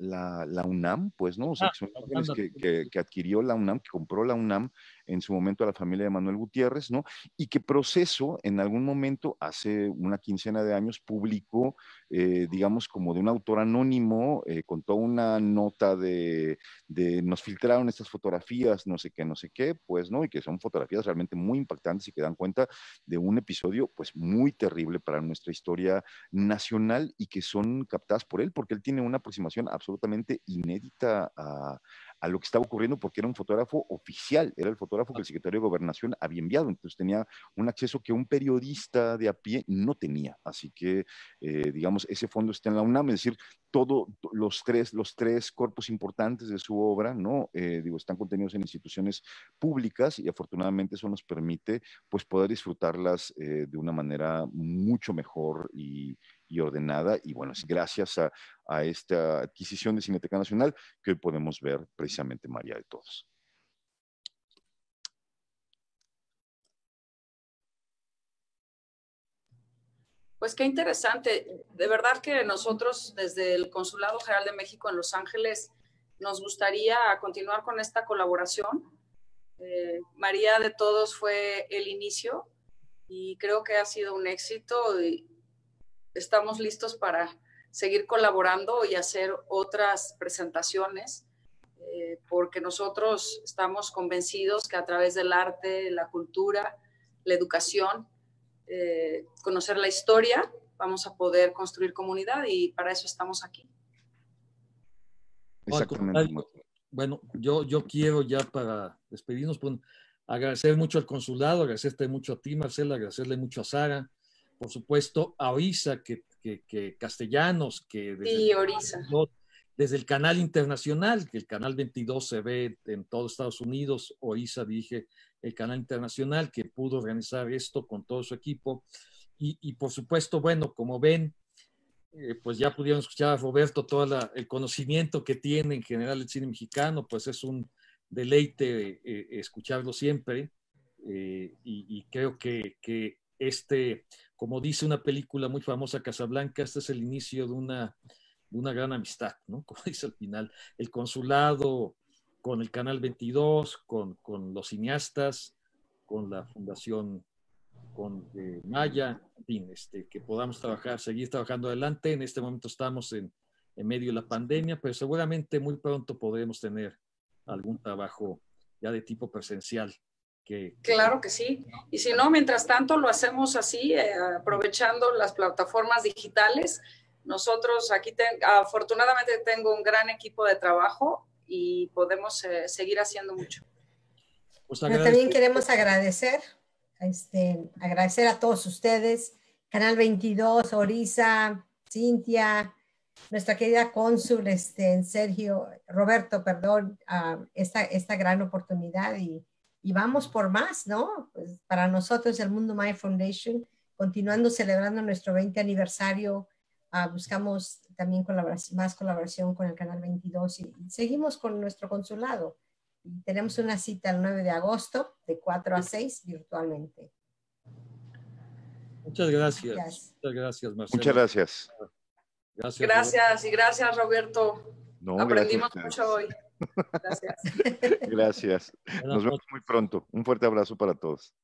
UNAM, pues, ¿no? O sea, ah, que son imágenes que adquirió la UNAM, que compró la UNAM en su momento a la familia de Manuel Gutiérrez, ¿no? Y que Proceso en algún momento, hace una quincena de años, publicó, eh, digamos, como de un autor anónimo, eh, con toda una nota de, de, nos filtraron estas fotografías, no sé qué, no sé qué, pues, ¿no? Y que son fotografías realmente muy impactantes y que dan cuenta de un episodio, pues, muy terrible para nuestra historia nacional y que son captadas por él, porque él tiene una aproximación absolutamente inédita a a lo que estaba ocurriendo porque era un fotógrafo oficial, era el fotógrafo que el secretario de Gobernación había enviado, entonces tenía un acceso que un periodista de a pie no tenía. Así que, eh, digamos, ese fondo está en la UNAM, es decir, todos los tres, los tres cuerpos importantes de su obra, ¿no? Eh, digo, están contenidos en instituciones públicas y afortunadamente eso nos permite, pues, poder disfrutarlas eh, de una manera mucho mejor y, y ordenada. Y bueno, es gracias a, esta adquisición de Cineteca Nacional que hoy podemos ver precisamente María de Todos. Pues qué interesante. De verdad que nosotros desde el Consulado General de México en Los Ángeles nos gustaría continuar con esta colaboración. Eh, María de Todos fue el inicio y creo que ha sido un éxito y, estamos listos para seguir colaborando y hacer otras presentaciones, eh, porque nosotros estamos convencidos que a través del arte, la cultura, la educación, eh, conocer la historia, vamos a poder construir comunidad y para eso estamos aquí. Exactamente. Bueno, yo, yo quiero ya para despedirnos, pues, agradecer mucho al consulado, agradecerte mucho a ti, Marcela, agradecerle mucho a Sara, por supuesto, a Orisa, que, que, castellanos, que desde, el canal internacional, que el canal 22 se ve en todos Estados Unidos, Orisa dirige el canal internacional que pudo organizar esto con todo su equipo. Y, por supuesto, bueno, como ven, eh, pues ya pudieron escuchar a Roberto todo el conocimiento que tiene en general el cine mexicano, pues es un deleite eh, eh, escucharlo siempre. y, creo que este, como dice una película muy famosa, Casablanca, este es el inicio de una, una gran amistad, ¿no? [LAUGHS] Como dice al final, el consulado con el Canal 22, con, con los cineastas, con la Fundación con eh, Maya, en fin, este, que podamos trabajar, seguir trabajando adelante. En este momento estamos en, en medio de la pandemia, pero seguramente muy pronto podremos tener algún trabajo ya de tipo presencial Claro que sí. Y si no, mientras tanto lo hacemos así, eh, aprovechando las plataformas digitales. Nosotros aquí, afortunadamente, tengo un gran equipo de trabajo y podemos eh, seguir haciendo mucho. Pues, también queremos agradecer, este, agradecer a todos ustedes, Canal 22, Orisa, Cintia, nuestra querida cónsul, este, Sergio, Roberto, perdón, esta, esta gran oportunidad y y vamos por más, ¿no? Pues para nosotros el Mundo My Foundation, continuando celebrando nuestro 20 aniversario, ah, buscamos también más colaboración con el Canal 22 y, seguimos con nuestro consulado. tenemos una cita el 9 de agosto de 4 a 6 virtualmente. Muchas gracias. Muchas gracias, Marcelo. Muchas gracias. Gracias, y gracias, Roberto. Aprendimos mucho hoy. Gracias. [LAUGHS] Gracias. Nos vemos muy pronto. Un fuerte abrazo para todos.